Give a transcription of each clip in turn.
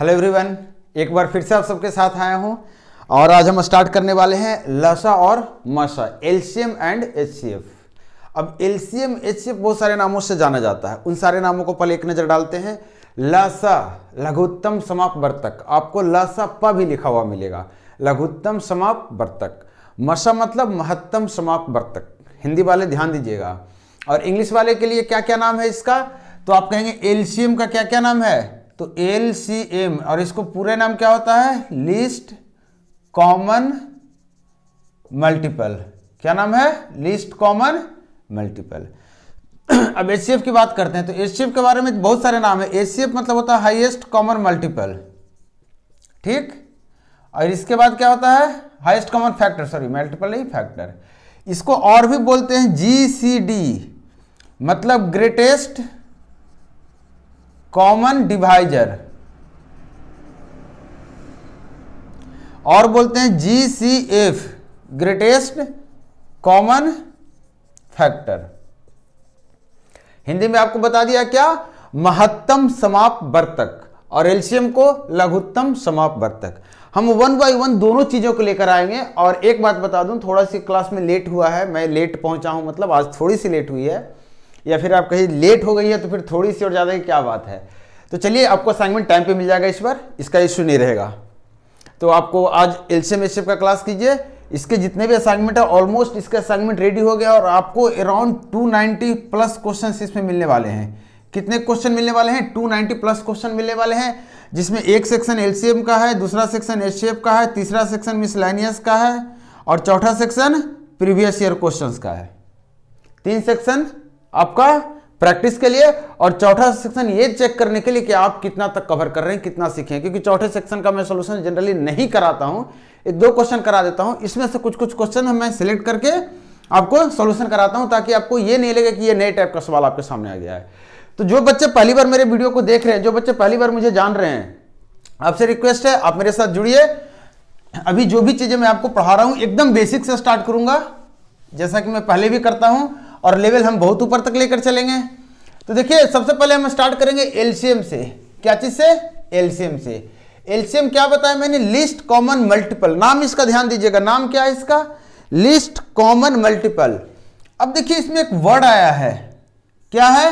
hello everyone एक बार फिर से आप सबके साथ आया हूं और आज हम स्टार्ट करने वाले हैं लसा और मसा एलसीएम एंड एचसीएफ अब एलसीएम एचसीएफ बहुत सारे नामों से जाना जाता है उन सारे नामों को पहले एक नज़र डालते हैं लसा लघुत्तम समाप वर्तक आपको लसा प भी लिखा हुआ मिलेगा लघुत्तम समाप वर्तक मसा मतलब महत्तम समाप वर्तक हिंदी वाले ध्यान दीजिएगा और इंग्लिश वाले के लिए क्या क्या नाम है इसका तो आप कहेंगे एलसीएम का क्या क्या नाम है तो एल सी एम और इसको पूरे नाम क्या होता है लिस्ट कॉमन मल्टीपल क्या नाम है लिस्ट कॉमन मल्टीपल अब एच की बात करते हैं तो एच के बारे में बहुत सारे नाम है एच मतलब होता है हाईएस्ट कॉमन मल्टीपल ठीक और इसके बाद क्या होता है highest common factor sorry multiple नहीं फैक्टर इसको और भी बोलते हैं जी सी डी मतलब ग्रेटेस्ट कॉमन डिवाइजर और बोलते हैं G C F greatest common factor Hindi में आपको बता दिया क्या महत्तम समाप वर्तक और एल्शियम को लघुत्तम समाप वर्तक हम वन बाई वन दोनों चीज़ों को लेकर आएंगे और एक बात बता दूं थोड़ा सी क्लास में लेट हुआ है मैं लेट पहुंचा हूं मतलब आज थोड़ी सी लेट हुई है या फिर आप कहीं लेट हो गई है तो फिर थोड़ी सी और ज़्यादा की क्या बात है तो चलिए आपको असाइनमेंट टाइम पे मिल जाएगा इस बार इसका इश्यू नहीं रहेगा तो आपको आज एल सी एम का क्लास कीजिए इसके जितने भी असाइनमेंट है ऑलमोस्ट इसका असाइनमेंट रेडी हो गया और आपको अराउंड टू प्लस क्वेश्चन इसमें मिलने वाले हैं कितने क्वेश्चन मिलने वाले हैं टू प्लस क्वेश्चन मिलने वाले हैं जिसमें एक सेक्शन एल का है दूसरा सेक्शन एच का है तीसरा सेक्शन मिसलाइनियस का है और चौथा सेक्शन प्रीवियस ईयर क्वेश्चंस का है तीन सेक्शन आपका प्रैक्टिस के लिए और चौथा सेक्शन ये चेक करने के लिए कि आप कितना तक कवर कर रहे हैं कितना सीखे हैं क्योंकि चौथे सेक्शन का मैं सोल्यूशन जनरली नहीं कराता हूं एक दो क्वेश्चन करा देता हूं इसमें से कुछ कुछ क्वेश्चन मैं सिलेक्ट करके आपको सोल्यूशन कराता हूं ताकि आपको ये नहीं लगे कि ये नए टाइप का सवाल आपके सामने आ गया है तो जो बच्चे पहली बार मेरे वीडियो को देख रहे हैं जो बच्चे पहली बार मुझे जान रहे हैं आपसे रिक्वेस्ट है आप मेरे साथ जुड़िए अभी जो भी चीज़ें मैं आपको पढ़ा रहा हूं एकदम बेसिक से स्टार्ट करूंगा जैसा कि मैं पहले भी करता हूं और लेवल हम बहुत ऊपर तक लेकर चलेंगे तो देखिए सबसे पहले हम स्टार्ट करेंगे एलसीएम से क्या चीज से एलसीएम से एलसीएम क्या बताया मैंने लिस्ट कॉमन मल्टीपल नाम इसका ध्यान दीजिएगा नाम क्या है इसका लिस्ट कॉमन मल्टीपल अब देखिए इसमें एक वर्ड आया है क्या है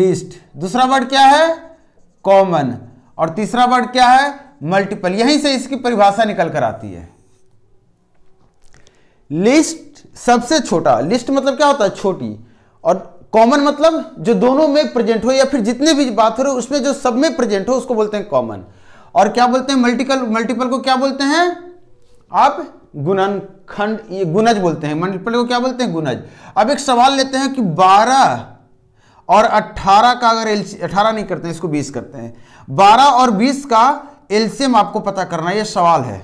लिस्ट दूसरा वर्ड क्या है कॉमन और तीसरा वर्ड क्या है मल्टीपल यहीं से इसकी परिभाषा निकल कर आती है लिस्ट सबसे छोटा लिस्ट मतलब क्या होता है छोटी और कॉमन मतलब जो दोनों में प्रेजेंट हो या फिर जितने भी बात हो रही उसमें जो सब में प्रेजेंट हो उसको बोलते हैं कॉमन और क्या बोलते हैं मल्टीपल मल्टीपल को क्या बोलते हैं आप गुणन खंड ये गुणज बोलते हैं मल्टीपल को क्या बोलते हैं गुणज अब एक सवाल लेते हैं कि 12 और 18 का अगर एल अठारह नहीं करते हैं इसको 20 करते हैं 12 और 20 का एलसीएम आपको पता करना यह सवाल है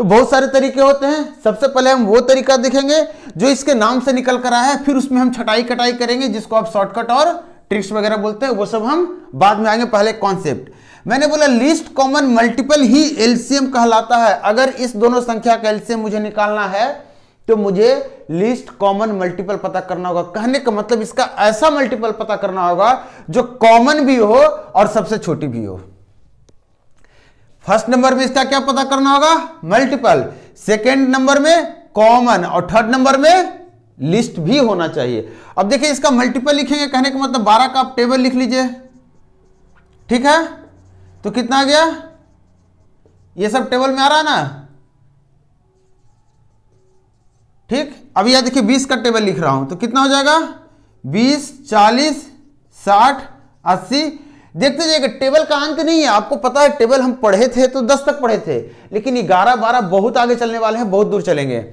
तो बहुत सारे तरीके होते हैं सबसे पहले हम वो तरीका देखेंगे जो इसके नाम से निकल कर आया है फिर उसमें हम छटाई कटाई करेंगे जिसको आप शॉर्टकट और ट्रिक्स वगैरह बोलते हैं वो सब हम बाद में आएंगे पहले कॉन्सेप्ट मैंने बोला लिस्ट कॉमन मल्टीपल ही एलसीएम कहलाता है अगर इस दोनों संख्या का एलसीएम मुझे निकालना है तो मुझे लिस्ट कॉमन मल्टीपल पता करना होगा कहने का मतलब इसका ऐसा मल्टीपल पता करना होगा जो कॉमन भी हो और सबसे छोटी भी हो फर्स्ट नंबर में इसका क्या पता करना होगा मल्टीपल सेकेंड नंबर में कॉमन और थर्ड नंबर में लिस्ट भी होना चाहिए अब देखिए इसका मल्टीपल लिखेंगे कहने का मतलब बारह का आप टेबल लिख लीजिए ठीक है तो कितना आ गया ये सब टेबल में आ रहा है ना ठीक अब यह देखिए बीस का टेबल लिख रहा हूं तो कितना हो जाएगा बीस चालीस साठ अस्सी देखते जाइएगा टेबल का अंत नहीं है आपको पता है टेबल हम पढ़े थे तो दस तक पढ़े थे लेकिन ग्यारह बारह बहुत आगे चलने वाले हैं बहुत दूर चलेंगे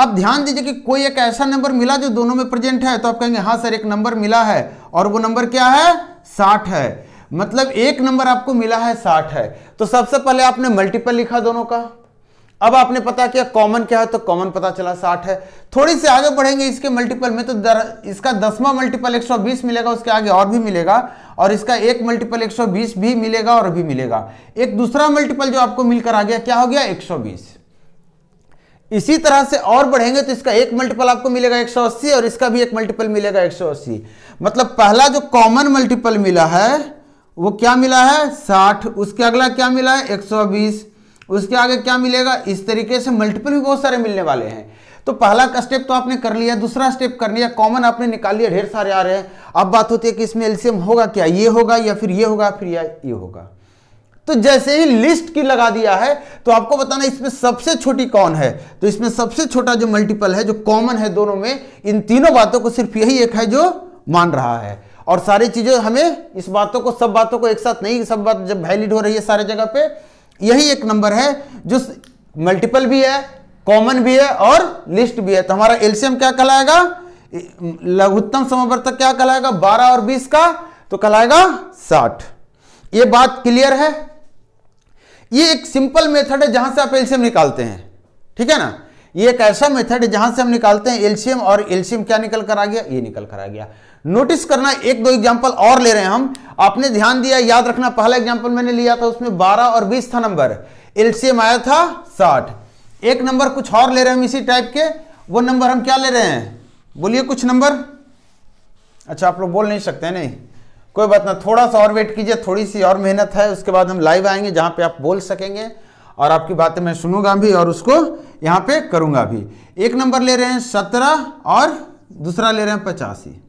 अब ध्यान दीजिए कि कोई एक ऐसा नंबर मिला जो दोनों में प्रेजेंट है तो आप कहेंगे हाँ सर एक नंबर मिला है और वो नंबर क्या है साठ है मतलब एक नंबर आपको मिला है साठ है तो सबसे पहले आपने मल्टीपल लिखा दोनों का अब आपने पता किया कॉमन क्या है तो कॉमन पता चला साठ है थोड़ी से आगे बढ़ेंगे इसके मल्टीपल में तो दर, इसका दसवां मल्टीपल एक मिलेगा उसके आगे और भी मिलेगा और इसका एक मल्टीपल एक भी मिलेगा और भी मिलेगा एक दूसरा मल्टीपल जो आपको मिलकर आ गया क्या हो गया एक इसी तरह से और बढ़ेंगे तो इसका एक मल्टीपल आपको मिलेगा 180 और इसका भी एक मल्टीपल मिलेगा 180 मतलब पहला जो कॉमन मल्टीपल मिला है वो क्या मिला है 60 उसके अगला क्या मिला है उसके आगे क्या मिलेगा इस तरीके से मल्टीपल भी बहुत सारे मिलने वाले हैं तो पहला का स्टेप तो आपने कर लिया दूसरा स्टेप कर लिया कॉमन आपने निकाल लिया ढेर सारे आ रहे हैं अब बात होती है कि इसमें एलसीएम होगा क्या ये होगा या फिर ये होगा फिर या ये होगा तो जैसे ही लिस्ट की लगा दिया है तो आपको बताना इसमें सबसे छोटी कौन है तो इसमें सबसे छोटा जो मल्टीपल है जो कॉमन है दोनों में इन तीनों बातों को सिर्फ यही एक है जो मान रहा है और सारी चीजें हमें इस बातों को सब बातों को एक साथ नहीं सब बात जब वैलिड हो रही है सारे जगह पे यही एक नंबर है जो मल्टीपल भी है कॉमन भी है और लिस्ट भी है तो हमारा एल्सियम क्या कहलाएगा लघुत्तम समावर्तक क्या कहलाएगा 12 और 20 का तो कहलाएगा 60 ये बात क्लियर है ये एक सिंपल मेथड है जहां से आप एल्शियम निकालते हैं ठीक है ना ये एक ऐसा मेथड है जहां से हम निकालते हैं एल्शियम और एल्शियम क्या निकल कर आ गया ये निकल कर आ गया नोटिस करना एक दो एग्जाम्पल और ले रहे हैं हम आपने ध्यान दिया याद रखना पहला एग्जाम्पल मैंने लिया था उसमें बारह और बीस था नंबर एलसीएम आया था साठ एक नंबर कुछ और ले रहे हैं हम इसी टाइप के वो नंबर हम क्या ले रहे हैं बोलिए कुछ नंबर अच्छा आप लोग बोल नहीं सकते नहीं कोई बात ना थोड़ा सा और वेट कीजिए थोड़ी सी और मेहनत है उसके बाद हम लाइव आएंगे जहां पे आप बोल सकेंगे और आपकी बातें मैं सुनूंगा भी और उसको यहां पे करूंगा भी एक नंबर ले रहे हैं सत्रह और दूसरा ले रहे हैं पचासी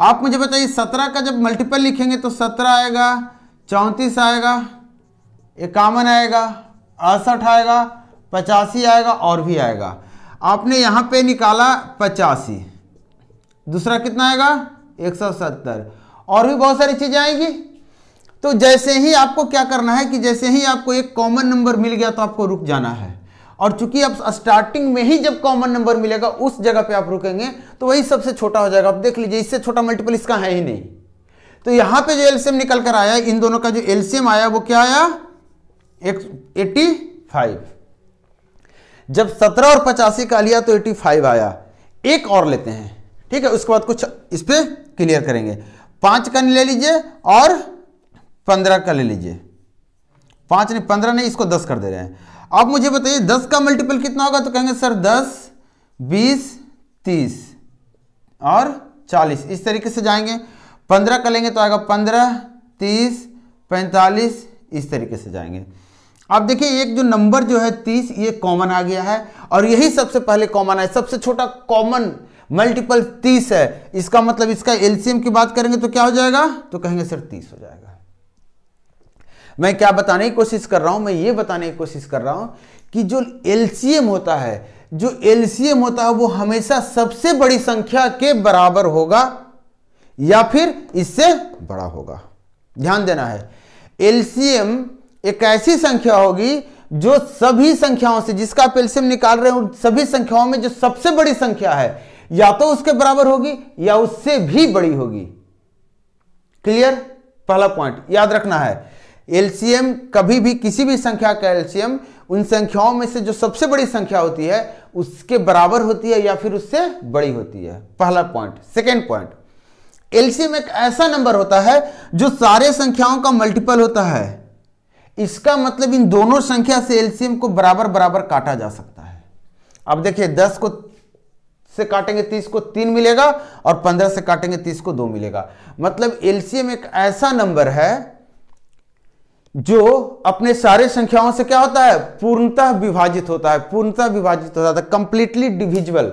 आप मुझे बताइए सत्रह का जब मल्टीपल लिखेंगे तो सत्रह आएगा चौंतीस आएगा इक्यावन आएगा अड़सठ आएगा पचासी आएगा और भी आएगा आपने यहाँ पे निकाला पचासी दूसरा कितना आएगा एक सौ सत्तर और भी बहुत सारी चीज़ें आएंगी तो जैसे ही आपको क्या करना है कि जैसे ही आपको एक कॉमन नंबर मिल गया तो आपको रुक जाना है और चूंकि अब स्टार्टिंग में ही जब कॉमन नंबर मिलेगा उस जगह पे आप रुकेंगे तो वही सबसे छोटा हो जाएगा आप देख लीजिए इससे छोटा मल्टीपल इसका है ही नहीं तो यहां पे जो एलसीएम निकल कर आया इन दोनों का जो एलसीएम आया वो क्या आया एक एटी फाइव जब सत्रह और पचासी का लिया तो एटी फाइव आया एक और लेते हैं ठीक है उसके बाद कुछ इस पर क्लियर करेंगे पांच का ले लीजिए और पंद्रह का ले लीजिए पांच नहीं पंद्रह नहीं इसको दस कर दे रहे हैं आप मुझे बताइए दस का मल्टीपल कितना होगा तो कहेंगे सर दस बीस तीस और चालीस इस तरीके से जाएंगे पंद्रह का लेंगे तो आएगा पंद्रह तीस पैंतालीस इस तरीके से जाएंगे आप देखिए एक जो नंबर जो है तीस ये कॉमन आ गया है और यही सबसे पहले कॉमन है सबसे छोटा कॉमन मल्टीपल तीस है इसका मतलब इसका एलसीएम की बात करेंगे तो क्या हो जाएगा तो कहेंगे सर तीस हो जाएगा मैं क्या बताने की कोशिश कर रहा हूं मैं ये बताने की कोशिश कर रहा हूं कि जो एलसीएम होता है जो एलसीएम होता है वो हमेशा सबसे बड़ी संख्या के बराबर होगा या फिर इससे बड़ा होगा ध्यान देना है एलसीएम एक ऐसी संख्या होगी जो सभी संख्याओं से जिसका आप एलसीएम निकाल रहे उन सभी संख्याओं में जो सबसे बड़ी संख्या है या तो उसके बराबर होगी या उससे भी बड़ी होगी क्लियर पहला पॉइंट याद रखना है एलसीएम कभी भी किसी भी संख्या का एलसीएम उन संख्याओं में से जो सबसे बड़ी संख्या होती है उसके बराबर होती है या फिर उससे बड़ी होती है पहला पॉइंट सेकेंड पॉइंट एलसीएम एक ऐसा नंबर होता है जो सारे संख्याओं का मल्टीपल होता है इसका मतलब इन दोनों संख्या से एलसीएम को बराबर बराबर काटा जा सकता है अब देखिए दस को से काटेंगे तीस को तीन मिलेगा और पंद्रह से काटेंगे तीस को दो मिलेगा मतलब एलसीएम एक ऐसा नंबर है जो अपने सारे संख्याओं से क्या होता है पूर्णतः विभाजित होता है पूर्णतः विभाजित हो जाता है कंप्लीटली तो डिविजिबल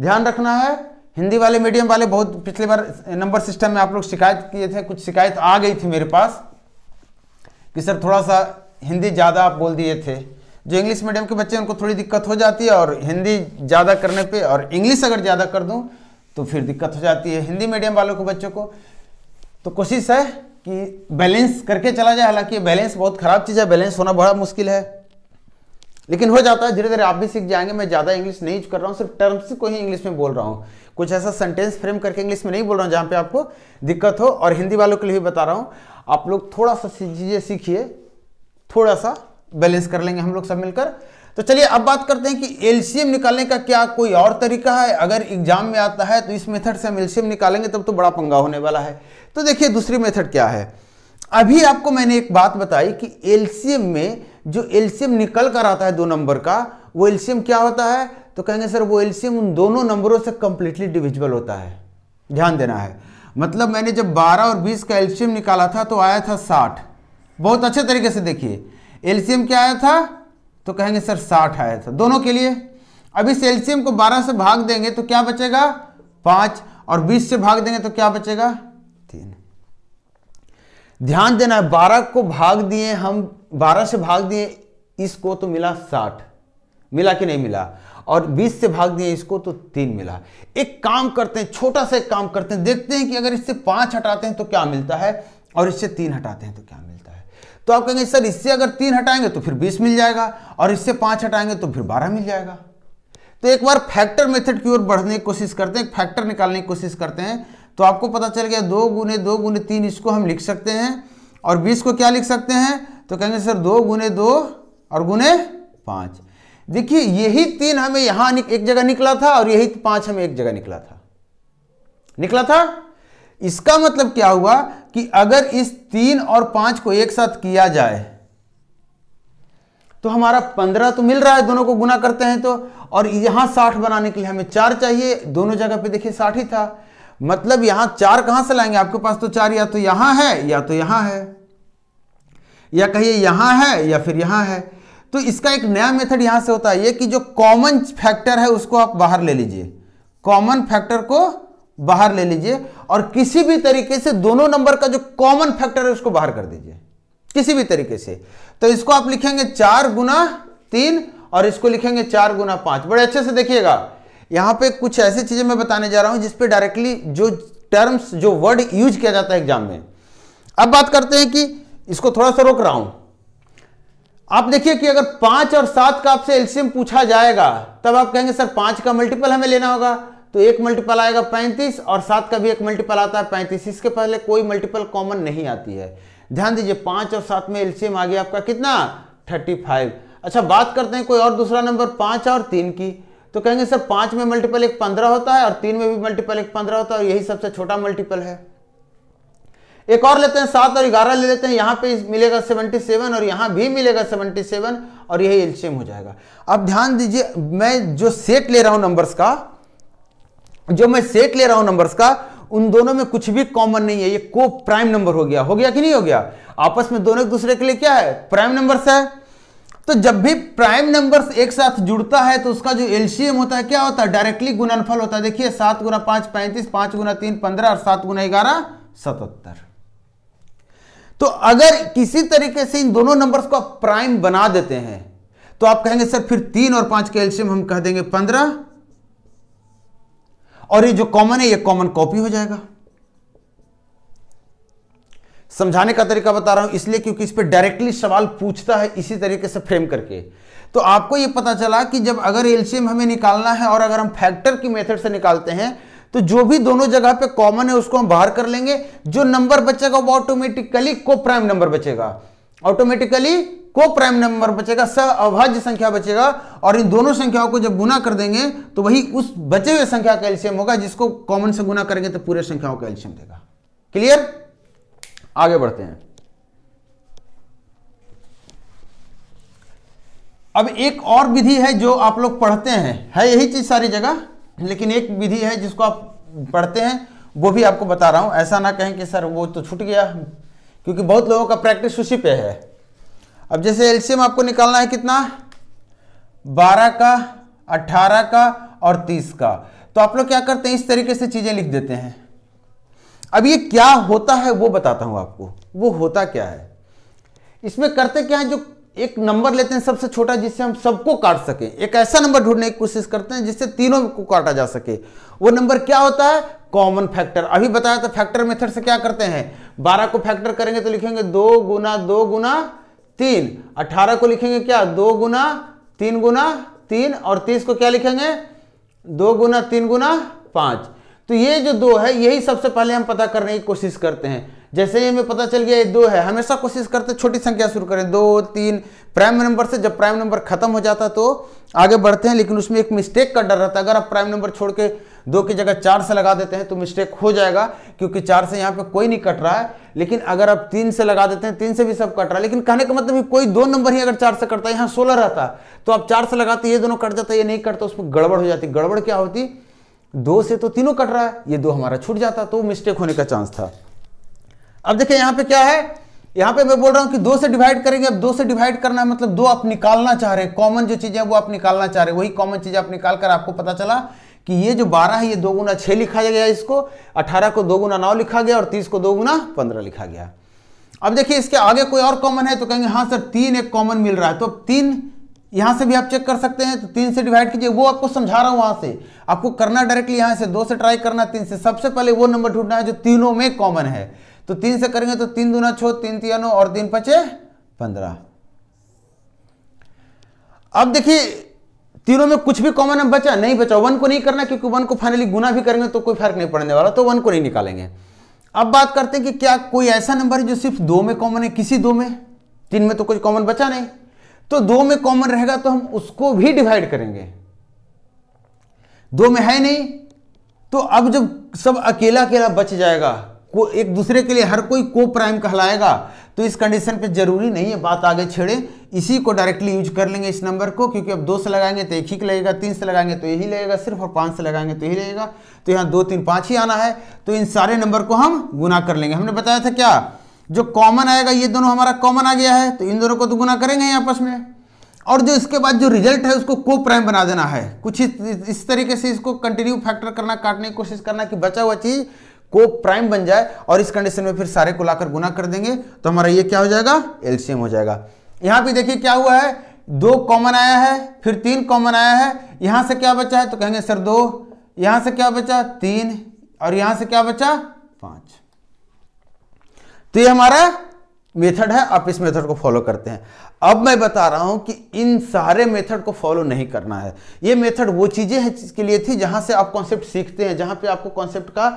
ध्यान रखना है हिंदी वाले मीडियम वाले बहुत पिछले बार नंबर सिस्टम में आप लोग शिकायत किए थे कुछ शिकायत आ गई थी मेरे पास कि सर थोड़ा सा हिंदी ज़्यादा आप बोल दिए थे जो इंग्लिश मीडियम के बच्चे उनको थोड़ी दिक्कत हो जाती है और हिंदी ज़्यादा करने पे और इंग्लिश अगर ज़्यादा कर दूँ तो फिर दिक्कत हो जाती है हिंदी मीडियम वालों के बच्चों को तो कोशिश है कि बैलेंस करके चला जाए हालांकि बैलेंस बहुत ख़राब चीज़ है बैलेंस होना बड़ा मुश्किल है लेकिन हो जाता है धीरे धीरे आप भी सीख जाएंगे मैं ज़्यादा इंग्लिश नहीं यूज कर रहा हूँ सिर्फ टर्म्स को ही इंग्लिश में बोल रहा हूँ कुछ ऐसा सेंटेंस फ्रेम करके इंग्लिश में नहीं बोल रहा हूँ जहाँ पे आपको दिक्कत हो और हिंदी वालों के लिए भी बता रहा हूँ आप लोग थोड़ा सा चीज़ें सीखिए थोड़ा सा बैलेंस कर लेंगे हम लोग सब मिलकर तो चलिए अब बात करते हैं कि एलसीएम निकालने का क्या कोई और तरीका है अगर एग्जाम में आता है तो इस मेथड से हम एलसीएम निकालेंगे तब तो बड़ा पंगा होने वाला है तो देखिए दूसरी मेथड क्या है अभी आपको मैंने एक बात बताई कि एलसीएम में जो एलसीएम निकल कर आता है दो नंबर का वो एलसीएम क्या होता है तो कहेंगे सर वो एलसीएम उन दोनों नंबरों से कंप्लीटली डिविजिबल होता है ध्यान देना है मतलब मैंने जब 12 और 20 का एलसीएम निकाला था तो आया था 60 बहुत अच्छे तरीके से देखिए एलसीएम क्या आया था तो कहेंगे सर 60 आया था दोनों के लिए अभी इस एलसीएम को 12 से भाग देंगे तो क्या बचेगा 5 और 20 से भाग देंगे तो क्या बचेगा ध्यान देना है बारह को भाग दिए हम बारह से भाग दिए इसको तो मिला साठ मिला कि नहीं मिला और 20 से भाग दिए इसको तो तीन मिला एक काम करते हैं छोटा सा एक काम करते हैं देखते हैं कि अगर इससे पांच हटाते हैं तो क्या मिलता है और इससे तीन हटाते हैं तो क्या मिलता है तो आप कहेंगे सर इससे अगर तीन हटाएंगे तो फिर बीस मिल जाएगा और इससे पांच हटाएंगे तो फिर बारह मिल जाएगा तो एक बार फैक्टर मेथड की ओर बढ़ने की कोशिश करते हैं फैक्टर निकालने की कोशिश करते हैं तो आपको पता चल गया दो गुने दो गुने तीन इसको हम लिख सकते हैं और बीस को क्या लिख सकते हैं तो कहेंगे सर दो गुने दो और गुने पाँच देखिए यही तीन हमें यहाँ एक जगह निकला था और यही पाँच हमें एक जगह निकला था निकला था इसका मतलब क्या हुआ कि अगर इस तीन और पाँच को एक साथ किया जाए तो हमारा पंद्रह तो मिल रहा है दोनों को गुना करते हैं तो और यहाँ साठ बनाने के लिए हमें चार चाहिए दोनों जगह पे देखिए साठ ही था मतलब यहां चार कहां से लाएंगे आपके पास तो चार या तो यहां है या तो यहां है या कहिए यहां है या फिर यहां है तो इसका एक नया मेथड यहां से होता है ये कि जो कॉमन फैक्टर है उसको आप बाहर ले लीजिए कॉमन फैक्टर को बाहर ले लीजिए और किसी भी तरीके से दोनों नंबर का जो कॉमन फैक्टर है उसको बाहर कर दीजिए किसी भी तरीके से तो इसको आप लिखेंगे चार गुना तीन और इसको लिखेंगे चार गुना पांच बड़े अच्छे से देखिएगा यहां पे कुछ ऐसी चीज़ें मैं बताने जा रहा हूं जिसपे डायरेक्टली जो टर्म्स जो वर्ड यूज किया जाता है एग्जाम में अब बात करते हैं कि इसको थोड़ा सा रोक रहा हूं आप देखिए कि अगर पांच और सात का आपसे एल्सियम पूछा जाएगा तब आप कहेंगे सर पांच का मल्टीपल हमें लेना होगा तो एक मल्टीपल आएगा पैंतीस और सात का भी एक मल्टीपल आता है पैंतीस इसके पहले कोई मल्टीपल कॉमन नहीं आती है ध्यान दीजिए पांच और सात में एल्सियम आ गया आपका कितना थर्टी फाइव अच्छा बात करते हैं कोई और दूसरा नंबर पांच और तीन की तो कहेंगे सर पांच में मल्टीपल एक पंद्रह होता है और तीन में भी मल्टीपल एक पंद्रह होता है और यही सबसे छोटा मल्टीपल है एक और लेते हैं सात और ग्यारह ले लेते हैं यहां पे मिलेगा सेवनटी सेवन और यहां भी मिलेगा सेवनटी सेवन और यही एलसीएम हो जाएगा अब ध्यान दीजिए मैं जो सेट ले रहा हूं नंबर्स का जो मैं सेट ले रहा हूं नंबर्स का उन दोनों में कुछ भी कॉमन नहीं है ये को प्राइम नंबर हो गया हो गया कि नहीं हो गया आपस में दोनों एक दूसरे के लिए क्या है प्राइम नंबर्स है तो जब भी प्राइम नंबर्स एक साथ जुड़ता है तो उसका जो एलसीएम होता है क्या होता है डायरेक्टली गुणनफल होता है देखिए सात गुना पांच पैंतीस पांच गुना तीन पंद्रह और सात गुना ग्यारह सतहत्तर तो अगर किसी तरीके से इन दोनों नंबर्स को आप प्राइम बना देते हैं तो आप कहेंगे सर फिर तीन और पांच के एल्शियम हम कह देंगे पंद्रह और ये जो कॉमन है ये कॉमन कॉपी हो जाएगा समझाने का तरीका बता रहा हूं इसलिए क्योंकि इस पर डायरेक्टली सवाल पूछता है इसी तरीके से फ्रेम करके तो आपको यह पता चला कि जब अगर एलसीएम हमें निकालना है और अगर हम फैक्टर की मेथड से निकालते हैं तो जो भी दोनों जगह पे कॉमन है उसको हम बाहर कर लेंगे जो नंबर बचेगा वो ऑटोमेटिकली को प्राइम नंबर बचेगा ऑटोमेटिकली को प्राइम नंबर बचेगा स अभाज्य संख्या बचेगा और इन दोनों संख्याओं को जब गुना कर देंगे तो वही उस बचे हुए संख्या का एल्शियम होगा जिसको कॉमन से गुना करेंगे तो पूरे संख्याओं का एल्शियम देगा क्लियर आगे बढ़ते हैं अब एक और विधि है जो आप लोग पढ़ते हैं है यही चीज सारी जगह लेकिन एक विधि है जिसको आप पढ़ते हैं वो भी आपको बता रहा हूं ऐसा ना कहें कि सर वो तो छूट गया क्योंकि बहुत लोगों का प्रैक्टिस उसी पे है अब जैसे एलसीएम आपको निकालना है कितना बारह का 18 का और तीस का तो आप लोग क्या करते हैं इस तरीके से चीज़ें लिख देते हैं अब ये क्या होता है वो बताता हूं आपको वो होता क्या है इसमें करते क्या है जो एक नंबर लेते हैं सबसे छोटा जिससे हम सबको काट सके एक ऐसा नंबर ढूंढने की कोशिश करते हैं जिससे तीनों को काटा जा सके वो नंबर क्या होता है कॉमन फैक्टर अभी बताया था फैक्टर मेथड से क्या करते हैं बारह को फैक्टर करेंगे तो लिखेंगे दो गुना दो गुना तीन अठारह को लिखेंगे क्या दो गुना तीन गुना तीन और तीस को क्या लिखेंगे दो गुना तीन गुना पांच तो ये जो दो है यही सबसे पहले हम पता करने की कोशिश करते हैं जैसे ही हमें पता चल गया ये दो है हमेशा कोशिश करते छोटी संख्या शुरू करें दो तीन प्राइम नंबर से जब प्राइम नंबर खत्म हो जाता तो आगे बढ़ते हैं लेकिन उसमें एक मिस्टेक का डर रहता है अगर आप प्राइम नंबर छोड़ के दो की जगह चार से लगा देते हैं तो मिस्टेक हो जाएगा क्योंकि चार से यहाँ पे कोई नहीं कट रहा है लेकिन अगर आप तीन से लगा देते हैं तीन से भी सब कट रहा है लेकिन कहने का मतलब कोई दो नंबर ही अगर चार से कटता है यहाँ सोलह रहता तो आप चार से लगाते ये दोनों कट जाता है ये नहीं कटता उसमें गड़बड़ हो जाती गड़बड़ क्या होती है दो से तो तीनों कट रहा है ये दो हमारा छूट जाता तो मिस्टेक होने का चांस था अब देखिए यहां पे क्या है यहां पे मैं बोल रहा हूं कि दो से डिवाइड करेंगे अब दो से डिवाइड करना है मतलब दो आप निकालना चाह रहे हैं कॉमन जो चीजें वो आप निकालना चाह रहे हैं वही कॉमन चीज़ आप निकाल कर आपको पता चला कि ये जो बारह है ये दो गुना छह लिखा गया इसको अठारह को दो गुना नौ लिखा गया और तीस को दो गुना पंद्रह लिखा गया अब देखिए इसके आगे कोई और कॉमन है तो कहेंगे हाँ सर तीन एक कॉमन मिल रहा है तो अब तीन यहां से भी आप चेक कर सकते हैं तो तीन से डिवाइड कीजिए वो आपको समझा रहा हूं वहां से आपको करना डायरेक्टली यहां से दो से ट्राई करना तीन से सबसे पहले वो नंबर ढूंढना है जो तीनों में कॉमन है तो तीन से करेंगे तो तीन दूना छो तीन तीन और तीन पचे पंद्रह अब देखिए तीनों में कुछ भी कॉमन है बचा नहीं बचा वन को नहीं करना क्योंकि वन को फाइनली गुना भी करेंगे तो कोई फर्क नहीं पड़ने वाला तो वन को नहीं निकालेंगे अब बात करते हैं कि क्या कोई ऐसा नंबर है जो सिर्फ दो में कॉमन है किसी दो में तीन में तो कुछ कॉमन बचा नहीं तो दो में कॉमन रहेगा तो हम उसको भी डिवाइड करेंगे दो में है नहीं तो अब जब सब अकेला अकेला बच जाएगा को एक दूसरे के लिए हर कोई को प्राइम कहलाएगा तो इस कंडीशन पे जरूरी नहीं है बात आगे छेड़े इसी को डायरेक्टली यूज कर लेंगे इस नंबर को क्योंकि अब दो से लगाएंगे तो एक ही लगेगा तीन से लगाएंगे तो यही लगेगा सिर्फ और पांच से लगाएंगे तो यही लगेगा तो यहां दो तीन पांच ही आना है तो इन सारे नंबर को हम गुना कर लेंगे हमने बताया था क्या जो कॉमन आएगा ये दोनों हमारा कॉमन आ गया है तो इन दोनों को तो गुना करेंगे आपस में और जो इसके बाद जो रिजल्ट है उसको को प्राइम बना देना है कुछ इस, इस तरीके से इसको कंटिन्यू फैक्टर करना काटने की कोशिश करना कि बचा हुआ चीज को प्राइम बन जाए और इस कंडीशन में फिर सारे को लाकर गुना कर देंगे तो हमारा ये क्या हो जाएगा एलसीएम हो जाएगा यहां पे देखिए क्या हुआ है दो कॉमन आया है फिर तीन कॉमन आया है यहां से क्या बचा है तो कहेंगे सर दो यहां से क्या बचा तीन और यहां से क्या बचा पांच तो ये हमारा मेथड है आप इस मेथड को फॉलो करते हैं अब मैं बता रहा हूं कि इन सारे मेथड को फॉलो नहीं करना है ये मेथड वो चीज़ें हैं जिसके लिए थी जहां से आप कॉन्सेप्ट सीखते हैं जहां पे आपको कॉन्सेप्ट का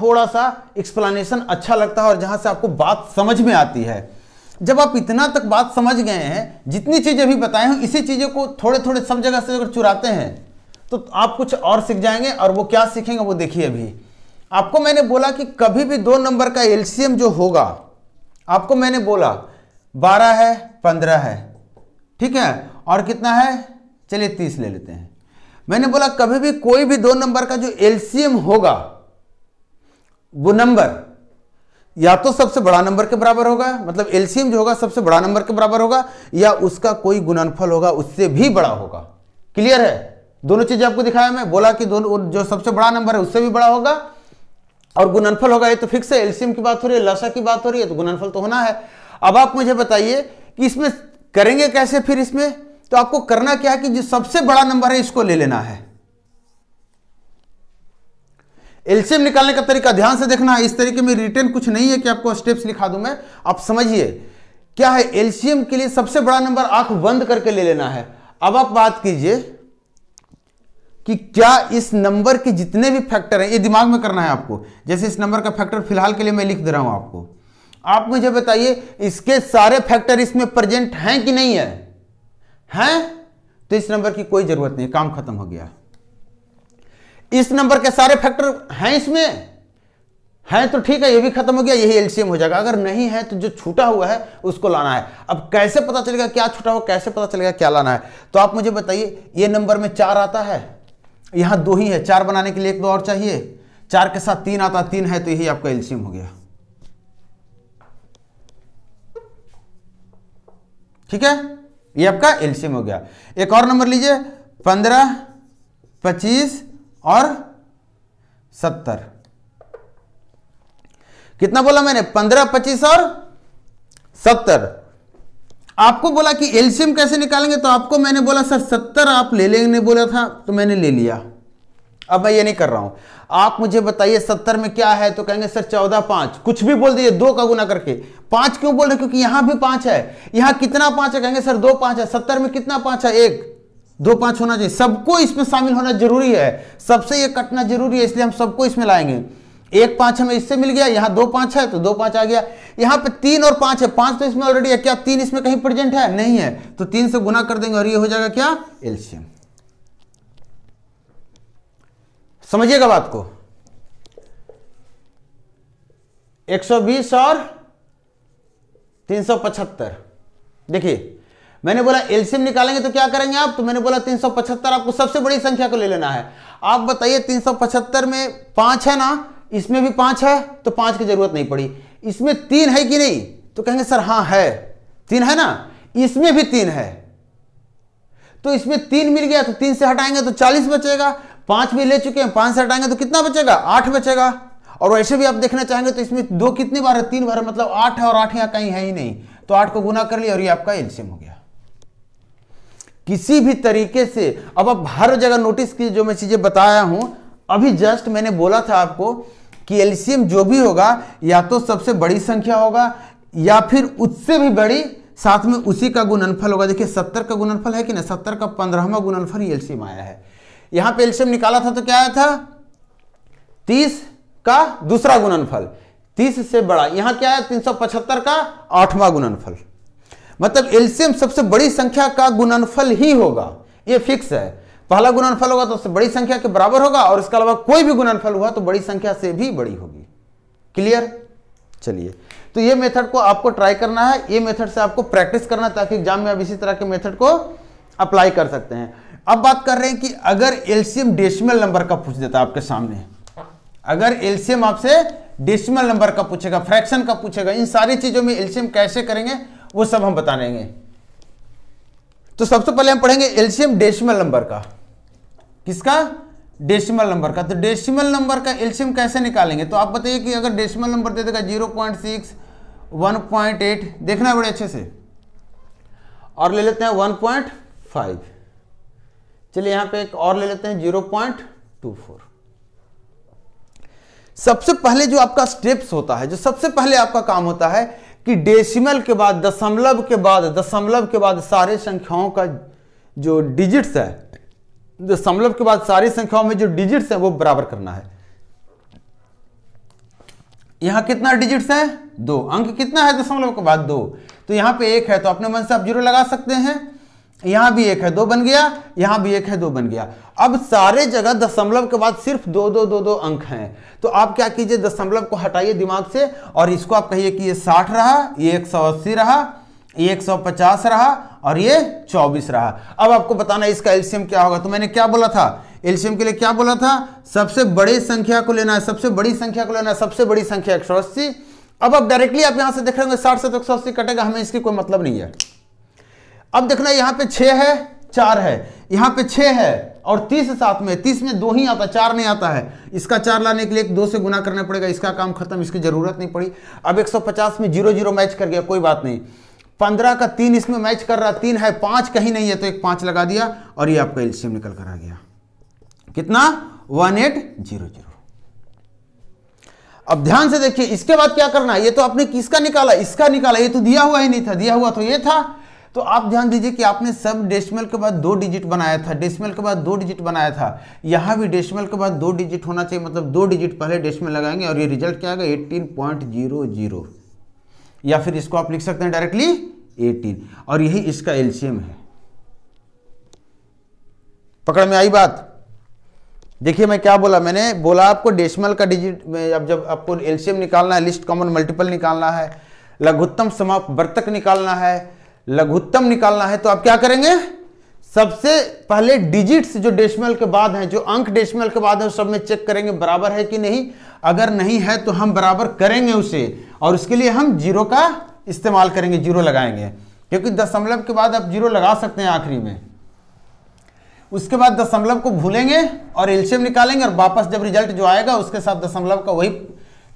थोड़ा सा एक्सप्लेनेशन अच्छा लगता है और जहां से आपको बात समझ में आती है जब आप इतना तक बात समझ गए हैं जितनी चीज़ें अभी बताए हैं इसी चीज़ों को थोड़े थोड़े सब जगह से अगर चुराते हैं तो आप कुछ और सीख जाएंगे और वो क्या सीखेंगे वो देखिए अभी आपको मैंने बोला कि कभी भी दो नंबर का एलसीएम जो होगा आपको मैंने बोला बारह है पंद्रह है ठीक है और कितना है चलिए तीस ले लेते हैं मैंने बोला कभी भी कोई भी दो नंबर का जो एलसीएम होगा वो नंबर या तो सबसे बड़ा नंबर के बराबर होगा मतलब एलसीएम जो होगा सबसे बड़ा नंबर के बराबर होगा या उसका कोई गुणनफल होगा उससे भी बड़ा होगा क्लियर है दोनों चीजें आपको दिखाया मैं बोला कि दोनों जो सबसे बड़ा नंबर है उससे भी बड़ा होगा और गुणनफल होगा ये तो फिक्स है एल्सियम की बात हो रही है लसा की बात हो रही है तो गुणनफल तो होना है अब आप मुझे बताइए कि इसमें करेंगे कैसे फिर इसमें तो आपको करना क्या है कि जो सबसे बड़ा नंबर है इसको ले लेना है एल्सियम निकालने का तरीका ध्यान से देखना है इस तरीके में रिटर्न कुछ नहीं है कि आपको स्टेप्स लिखा दूं मैं आप समझिए क्या है एल्सियम के लिए सबसे बड़ा नंबर आंख बंद करके ले लेना है अब आप बात कीजिए कि क्या इस नंबर के जितने भी फैक्टर हैं ये दिमाग में करना है आपको जैसे इस नंबर का फैक्टर फिलहाल के लिए मैं लिख दे रहा हूं आपको आप मुझे बताइए इसके सारे फैक्टर इसमें प्रेजेंट हैं कि नहीं है हैं तो इस नंबर की कोई जरूरत नहीं काम खत्म हो गया इस नंबर के सारे फैक्टर हैं इसमें हैं तो ठीक है ये भी खत्म हो गया यही एलसीएम हो जाएगा अगर नहीं है तो जो छूटा हुआ है उसको लाना है अब कैसे पता चलेगा क्या छूटा हुआ कैसे पता चलेगा क्या लाना है तो आप मुझे बताइए ये नंबर में चार आता है यहाँ दो ही है चार बनाने के लिए एक दो और चाहिए चार के साथ तीन आता तीन है तो यही आपका एल्शियम हो गया ठीक है ये आपका एल्शियम हो गया एक और नंबर लीजिए पंद्रह पच्चीस और सत्तर कितना बोला मैंने पंद्रह पच्चीस और सत्तर आपको बोला कि एल्शियम कैसे निकालेंगे तो आपको मैंने बोला सर सत्तर आप ले लेने बोला था तो मैंने ले लिया अब मैं ये नहीं कर रहा हूं आप मुझे बताइए सत्तर में क्या है तो कहेंगे सर चौदह पांच कुछ भी बोल दीजिए दो का गुना करके पांच क्यों बोल रहे क्योंकि यहां भी पांच है यहां कितना पांच है कहेंगे सर दो पांच है सत्तर में कितना पांच है एक दो पांच होना चाहिए सबको इसमें शामिल होना जरूरी है सबसे ये कटना जरूरी है इसलिए हम सबको इसमें लाएंगे एक पांच हमें इससे मिल गया यहां दो पांच है तो दो पांच आ गया यहां पे तीन और पांच है पांच तो इसमें ऑलरेडी है क्या तीन इसमें कहीं प्रेजेंट है नहीं है तो तीन से गुना कर देंगे और ये हो जाएगा क्या एल्शियम समझिएगा बात को 120 और 375 देखिए मैंने बोला एलसीएम निकालेंगे तो क्या करेंगे आप तो मैंने बोला 375 आपको सबसे बड़ी संख्या को ले लेना है आप बताइए 375 में पांच है ना इसमें भी पांच है तो पांच की ज़रूरत नहीं पड़ी इसमें तीन है कि नहीं तो कहेंगे सर हां है तीन है ना इसमें भी तीन है तो इसमें तीन मिल गया तो तीन से हटाएंगे तो चालीस बचेगा पांच भी ले चुके हैं पांच से हटाएंगे तो कितना बचेगा आठ बचेगा और वैसे भी आप देखना चाहेंगे तो इसमें दो कितनी बार है तीन बार है मतलब आठ है और आठ यहां कहीं है ही नहीं तो आठ को गुना कर लिया और ये आपका एलसीएम हो गया किसी भी तरीके से अब आप हर जगह नोटिस की जो मैं चीज़ें बताया हूं अभी जस्ट मैंने बोला था आपको कि एलसीएम जो भी होगा या तो सबसे बड़ी संख्या होगा या फिर उससे भी बड़ी साथ में उसी का गुणनफल होगा देखिए सत्तर का गुणनफल है कि ना सत्तर का पंद्रहवा गुणनफल ही एलसीएम आया है यहां पे एलसीएम निकाला था तो क्या आया था तीस का दूसरा गुणनफल तीस से बड़ा यहां क्या है तीन सौ पचहत्तर का आठवां गुणनफल मतलब एलसीएम सबसे बड़ी संख्या का गुणनफल ही होगा ये फिक्स है पहला गुणनफल होगा तो उससे बड़ी संख्या के बराबर होगा और इसके अलावा कोई भी गुणनफल हुआ तो बड़ी संख्या से भी बड़ी होगी क्लियर चलिए तो ये मेथड को आपको ट्राई करना है ये मेथड से आपको प्रैक्टिस करना है ताकि एग्जाम में आप इसी तरह के मेथड को अप्लाई कर सकते हैं अब बात कर रहे हैं कि अगर एलसीएम डेसिमल नंबर का पूछ देता है आपके सामने अगर एलसीएम आपसे डेसिमल नंबर का पूछेगा फ्रैक्शन का पूछेगा इन सारी चीजों में एलसीएम कैसे करेंगे वो सब हम बता देंगे तो सबसे पहले हम पढ़ेंगे एल्शियम डेसिमल नंबर का किसका डेसिमल नंबर का तो डेसिमल नंबर का एल्शियम कैसे निकालेंगे तो आप बताइए कि अगर डेसिमल नंबर दे देगा zero point six one point eight देखना बड़े अच्छे से और ले लेते हैं वन पॉइंट फाइव चलिए यहां पे एक और ले लेते हैं जीरो पॉइंट टू फोर सबसे पहले जो आपका स्टेप्स होता है जो सबसे पहले आपका काम होता है कि डेसिमल के बाद दशमलव के बाद दशमलव के बाद सारे संख्याओं का जो डिजिट्स है दशमलव के बाद सारी संख्याओं में जो डिजिट्स है वो बराबर करना है यहां कितना डिजिट्स है दो अंक कितना है दशमलव के बाद दो तो यहां पे एक है तो अपने मन से आप जीरो लगा सकते हैं यहां भी एक है दो बन गया यहां भी एक है दो बन गया अब सारे जगह दशमलव के बाद सिर्फ दो दो दो दो अंक हैं तो आप क्या कीजिए दशमलव को हटाइए दिमाग से और इसको आप कहिए कि ये साठ रहा ये एक सौ अस्सी रहा ये एक सौ पचास रहा और ये चौबीस रहा अब आपको बताना इसका एल्शियम क्या होगा तो मैंने क्या बोला था एल्शियम के लिए क्या बोला था सबसे बड़ी संख्या को लेना है सबसे बड़ी संख्या को लेना है सबसे बड़ी संख्या एक सौ अस्सी अब आप डायरेक्टली आप यहां से देख रहे होंगे साठ से तो एक सौ अस्सी कटेगा हमें इसकी कोई मतलब नहीं है अब देखना यहां पे छः है चार है यहां पे छः है और तीस साथ में तीस में दो ही आता चार नहीं आता है इसका चार लाने के लिए एक दो से गुना करना पड़ेगा इसका काम खत्म इसकी ज़रूरत नहीं पड़ी अब एक में जीरो जीरो मैच कर गया कोई बात नहीं पंद्रह का तीन इसमें मैच कर रहा तीन है पांच कहीं नहीं है तो एक पांच लगा दिया और ये आपका एल्शियम निकल कर आ गया कितना वन एट जीरो जीरो अब ध्यान से देखिए इसके बाद क्या करना है ये तो आपने किसका निकाला इसका निकाला ये तो दिया हुआ ही नहीं था दिया हुआ तो ये था तो आप ध्यान दीजिए कि आपने सब डेसिमल के बाद दो डिजिट बनाया था डेसिमल के बाद दो डिजिट बनाया था यहाँ भी डेसिमल के बाद दो डिजिट होना चाहिए मतलब दो डिजिट पहले डेसिमल लगाएंगे और ये रिजल्ट क्या आएगा एट्टीन पॉइंट जीरो जीरो या फिर इसको आप लिख सकते हैं डायरेक्टली एटीन और यही इसका एल्शियम है पकड़ में आई बात देखिए मैं क्या बोला मैंने बोला आपको डेसिमल का डिजिट में अब जब आपको एल्शियम निकालना है लिस्ट कॉमन मल्टीपल निकालना है लघुत्तम समाप्त वर्तक निकालना है लघुत्तम निकालना है तो आप क्या करेंगे सबसे पहले डिजिट्स जो डेसिमल के बाद हैं जो अंक डेसिमल के बाद है सब में चेक करेंगे बराबर है कि नहीं अगर नहीं है तो हम बराबर करेंगे उसे और उसके लिए हम जीरो का इस्तेमाल करेंगे जीरो लगाएंगे क्योंकि दशमलव के बाद आप जीरो लगा सकते हैं आखिरी में उसके बाद दशमलव को भूलेंगे और एल्शियम निकालेंगे और वापस जब रिजल्ट जो आएगा उसके साथ दशमलव का वही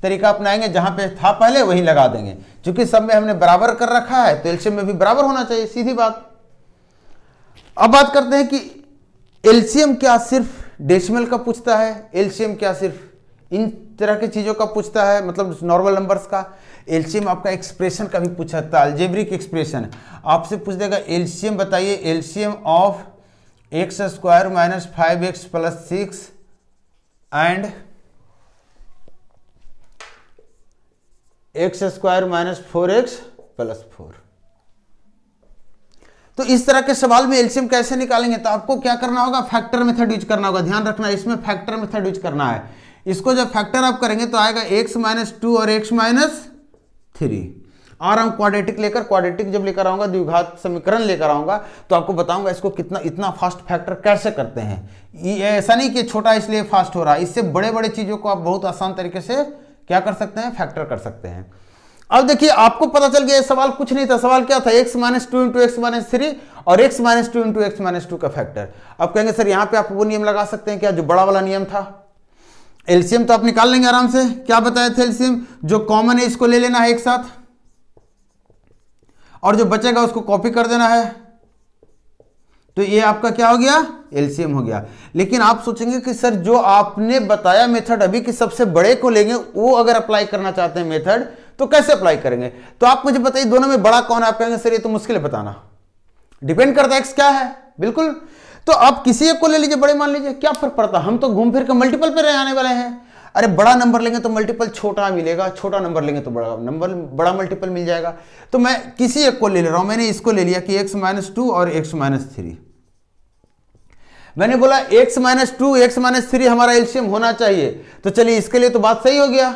तरीका अपनाएंगे जहां पे था पहले वहीं लगा देंगे क्योंकि सब में हमने बराबर कर रखा है तो एल्शियम में भी बराबर होना चाहिए सीधी बात अब बात करते हैं कि एल्शियम क्या सिर्फ डेसिमल का पूछता है एल्शियम क्या सिर्फ इन तरह की चीज़ों का पूछता है मतलब नॉर्मल नंबर्स का एल्शियम आपका एक्सप्रेशन का भी पूछ सकता है अल्जेब्रिक एक्सप्रेशन आपसे पूछ देगा एल्शियम बताइए LCM of X square minus five X plus six and X square minus four X plus four तो इस तरह के सवाल में एल्सियम कैसे निकालेंगे तो आपको क्या करना होगा फैक्टर मेथड यूज करना होगा ध्यान रखना इसमें फैक्टर मेथड यूज करना है इसको जब फैक्टर आप करेंगे तो आएगा एक्स माइनस टू और एक्स माइनस थ्री और हम क्वाड्रेटिक लेकर क्वाड्रेटिक जब लेकर आऊंगा द्विघात समीकरण लेकर आऊंगा तो आपको बताऊंगा इसको कितना इतना फास्ट फैक्टर कैसे करते हैं ऐसा नहीं कि छोटा इसलिए फास्ट हो रहा है इससे बड़े बड़े चीज़ों को आप बहुत आसान तरीके से क्या कर सकते हैं फैक्टर कर सकते हैं अब देखिए आपको पता चल गया सवाल कुछ नहीं था सवाल क्या था X minus two into X minus three और X minus two into X minus two का फैक्टर अब कहेंगे सर यहाँ पे आप वो नियम लगा सकते हैं क्या जो बड़ा वाला नियम था एलसीएम तो आप निकाल लेंगे आराम से क्या बताए थे एलसीएम जो कॉमन है इसको ले लेना है एक साथ और जो बचेगा उसको कॉपी कर देना है तो ये आपका क्या हो गया एलसीएम हो गया लेकिन आप सोचेंगे कि सर जो आपने बताया मेथड अभी कि सबसे बड़े को लेंगे वो अगर अप्लाई करना चाहते हैं मेथड तो कैसे अप्लाई करेंगे तो आप मुझे बताइए दोनों में बड़ा कौन है आप कहेंगे सर ये तो मुश्किल है बताना डिपेंड करता है एक्स क्या है बिल्कुल तो आप किसी एक को ले लीजिए बड़े मान लीजिए क्या फर्क पड़ता हम तो घूम फिर के मल्टीपल पर आने वाले हैं अरे बड़ा नंबर लेंगे तो मल्टीपल छोटा मिलेगा छोटा नंबर लेंगे तो बड़ा नंबर बड़ा मल्टीपल मिल जाएगा तो मैं किसी एक को ले ले रहा हूं मैंने इसको ले लिया कि एक्स माइनस टू और एक्स माइनस थ्री मैंने बोला x minus two X minus three हमारा एल्शियम होना चाहिए तो चलिए इसके लिए तो बात सही हो गया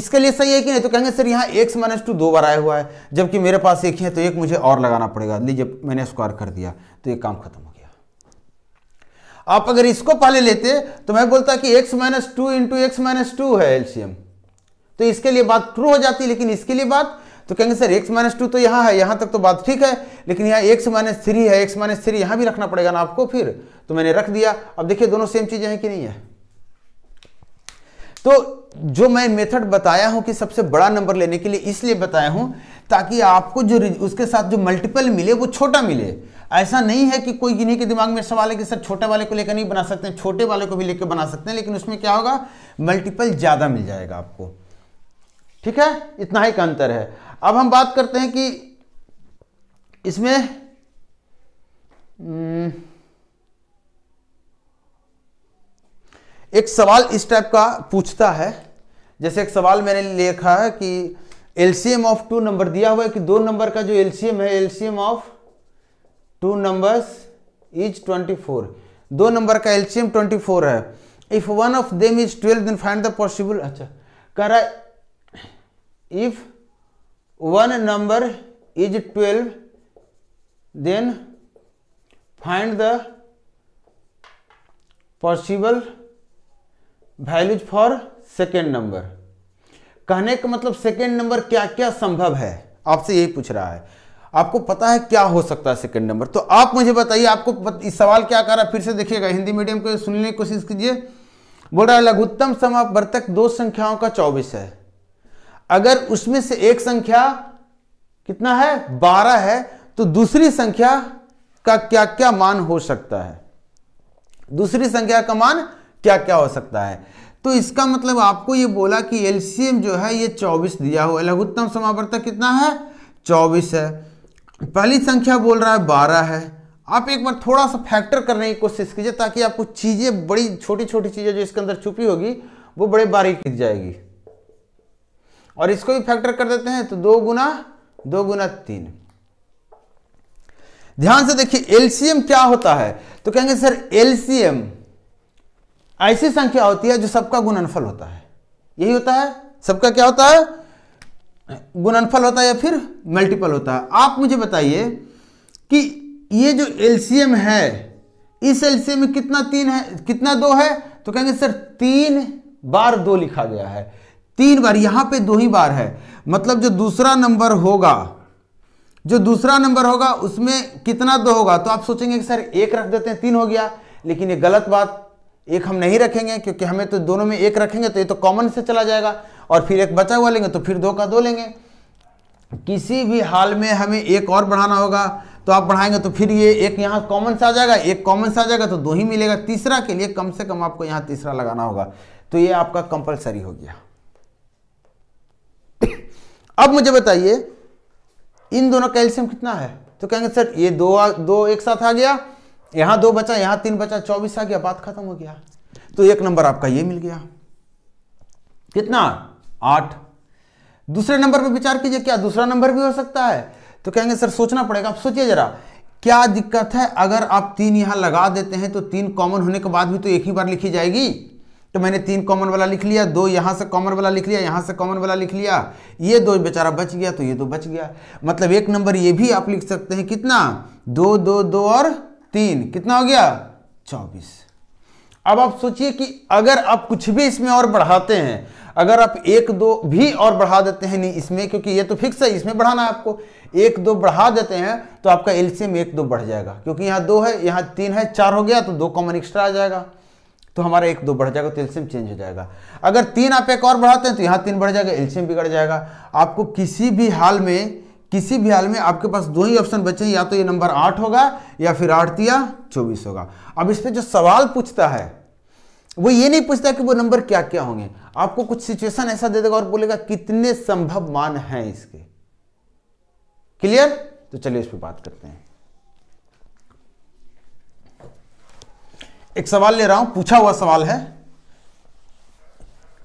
इसके लिए सही है कि नहीं तो कहेंगे सर यहाँ x माइनस टू दो बार आया हुआ है जबकि मेरे पास एक ही है तो एक मुझे और लगाना पड़ेगा लीजिए मैंने स्क्वायर कर दिया तो ये काम खत्म हो गया आप अगर इसको पहले लेते तो मैं बोलता कि X minus two into X minus two है एल्शियम तो इसके लिए बात ट्रू हो जाती लेकिन इसके लिए बात तो कहेंगे सर एक्स माइनस टू तो यहाँ है यहाँ तक तो बात ठीक है लेकिन यहाँ एक्स माइनस थ्री है एक्स माइनस थ्री यहाँ भी रखना पड़ेगा ना आपको फिर तो मैंने रख दिया अब देखिए दोनों सेम चीज़ें हैं कि नहीं है तो जो मैं मेथड बताया हूं कि सबसे बड़ा नंबर लेने के लिए इसलिए बताया हूं ताकि आपको जो उसके साथ जो मल्टीपल मिले वो छोटा मिले ऐसा नहीं है कि कोई गिनी के दिमाग में सवाल है कि सर छोटे वाले को लेकर नहीं बना सकते छोटे वाले को भी लेकर बना सकते हैं लेकिन उसमें क्या होगा मल्टीपल ज़्यादा मिल जाएगा आपको ठीक है इतना ही का अंतर है अब हम बात करते हैं कि इसमें हम्म, एक सवाल इस टाइप का पूछता है जैसे एक सवाल मैंने लिखा है कि एलसीएम ऑफ टू नंबर दिया हुआ है कि दो नंबर का जो एलसीएम है LCM of two numbers is 24 दो नंबर का एलसीएम 24 है if one of them is 12 then find the possible अच्छा कह रहा है if one number is twelve then find the possible values for second number कहने का मतलब सेकेंड नंबर क्या क्या संभव है आपसे यही पूछ रहा है आपको पता है क्या हो सकता है सेकेंड नंबर तो आप मुझे बताइए आपको पत, इस सवाल क्या कर रहा है फिर से देखिएगा हिंदी मीडियम को सुनने की कोशिश कीजिए बोल रहा है लघुत्तम समापवर्तक दो संख्याओं का चौबीस है अगर उसमें से एक संख्या कितना है बारह है तो दूसरी संख्या का क्या क्या मान हो सकता है दूसरी संख्या का मान क्या क्या हो सकता है तो इसका मतलब आपको ये बोला कि एलसीएम जो है ये चौबीस दिया हुआ लघुत्तम समावर्तक कितना है चौबीस है पहली संख्या बोल रहा है बारह है आप एक बार थोड़ा सा फैक्टर करने की कोशिश कीजिए ताकि आपको चीज़ें बड़ी छोटी छोटी चीज़ें जो इसके अंदर छुपी होगी वो बड़े बारीक दिख जाएगी और इसको भी फैक्टर कर देते हैं तो दो गुना दो गुना तीन ध्यान से देखिए एलसीएम क्या होता है तो कहेंगे सर एलसीएम ऐसी संख्या होती है जो सबका गुणनफल होता है यही होता है सबका क्या होता है गुणनफल होता है या फिर मल्टीपल होता है आप मुझे बताइए कि ये जो एलसीएम है इस एलसीएम में कितना तीन है कितना दो है तो कहेंगे सर तीन बार दो लिखा गया है तीन बार यहां पे दो ही बार है मतलब जो दूसरा नंबर होगा जो दूसरा नंबर होगा उसमें कितना दो होगा तो आप सोचेंगे कि सर एक रख देते हैं तीन हो गया लेकिन ये गलत बात एक हम नहीं रखेंगे क्योंकि हमें तो दोनों में एक रखेंगे तो ये तो कॉमन से चला जाएगा और फिर एक बचा हुआ लेंगे तो फिर दो का दो लेंगे किसी भी हाल में हमें एक और बढ़ाना होगा तो आप बढ़ाएंगे तो फिर ये एक यहाँ कॉमन से आ जाएगा एक कॉमन से आ जाएगा तो दो ही मिलेगा तीसरा के लिए कम से कम आपको यहाँ तीसरा लगाना होगा तो ये आपका कंपलसरी हो गया अब मुझे बताइए इन दोनों कैल्शियम कितना है तो कहेंगे सर ये दो आ, दो एक साथ आ गया यहां दो बचा यहां तीन बचा चौबीस आ गया बात खत्म हो गया तो एक नंबर आपका ये मिल गया कितना आठ दूसरे नंबर पर विचार कीजिए क्या दूसरा नंबर भी हो सकता है तो कहेंगे सर सोचना पड़ेगा आप सोचिए जरा क्या दिक्कत है अगर आप तीन यहां लगा देते हैं तो तीन कॉमन होने के बाद भी तो एक ही बार लिखी जाएगी तो मैंने तीन कॉमन वाला लिख लिया दो यहाँ से कॉमन वाला लिख लिया यहाँ से कॉमन वाला लिख लिया ये दो बेचारा बच गया तो ये दो बच गया मतलब एक नंबर ये भी आप लिख सकते हैं कितना दो दो दो और तीन कितना हो गया चौबीस अब आप सोचिए कि अगर आप कुछ भी इसमें और बढ़ाते हैं अगर आप एक दो भी और बढ़ा देते हैं नहीं इसमें क्योंकि ये तो फिक्स है इसमें बढ़ाना है आपको एक दो बढ़ा देते हैं तो आपका एलसीएम एक दो बढ़ जाएगा क्योंकि यहाँ दो है यहाँ तीन है चार हो गया तो दो कॉमन एक्स्ट्रा आ जाएगा तो हमारा एक दो बढ़ जाएगा तो एल्शियम चेंज हो जाएगा अगर तीन आप एक और बढ़ाते हैं तो यहाँ तीन बढ़ जाएगा एल्शियम बिगड़ जाएगा आपको किसी भी हाल में किसी भी हाल में आपके पास दो ही ऑप्शन बचे या तो ये नंबर आठ होगा या फिर आठ या चौबीस होगा अब इस पर जो सवाल पूछता है वो ये नहीं पूछता कि वो नंबर क्या क्या होंगे आपको कुछ सिचुएशन ऐसा दे देगा और बोलेगा कितने संभव मान हैं इसके क्लियर तो चलिए इस पर बात करते हैं एक सवाल ले रहा हूं पूछा हुआ सवाल है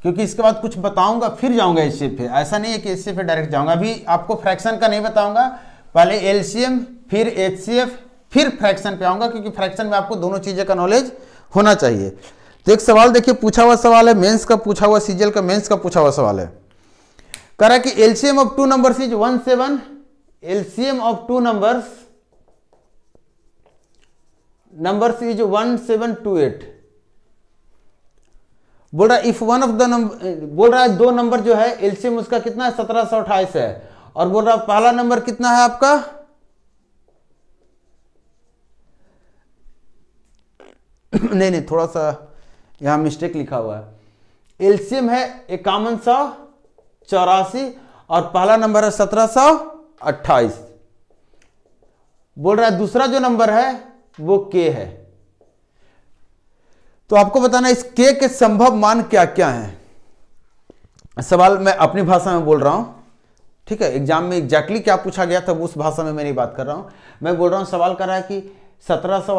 क्योंकि इसके बाद कुछ बताऊंगा फिर जाऊंगा एस पे ऐसा नहीं है कि एस पे डायरेक्ट जाऊंगा अभी आपको फ्रैक्शन का नहीं बताऊंगा पहले एलसीएम फिर एच फिर फ्रैक्शन पे आऊंगा क्योंकि फ्रैक्शन में आपको दोनों चीज़ें का नॉलेज होना चाहिए तो एक सवाल देखिए पूछा हुआ सवाल है मेंस का पूछा हुआ सीजीएल का मेंस का पूछा हुआ सवाल है कह रहा कि LCM of two numbers is one seven LCM of two numbers one seven two eight बोल रहा if one of the number बोल रहा है दो नंबर जो है एलसीएम उसका कितना है सत्रह सौ अट्ठाईस है और बोल रहा पहला नंबर कितना है आपका नहीं नहीं थोड़ा सा यहां मिस्टेक लिखा हुआ है एलसीएम है इक्यावन सौ चौरासी और पहला नंबर है सत्रह सौ अट्ठाईस बोल रहा है दूसरा जो नंबर है वो के है तो आपको बताना इस के के संभव मान क्या क्या हैं सवाल मैं अपनी भाषा में बोल रहा हूं ठीक है एग्जाम में एग्जैक्टली क्या पूछा गया था उस भाषा में मैं नहीं बात कर रहा हूं मैं बोल रहा हूं सवाल कर रहा है कि सत्रह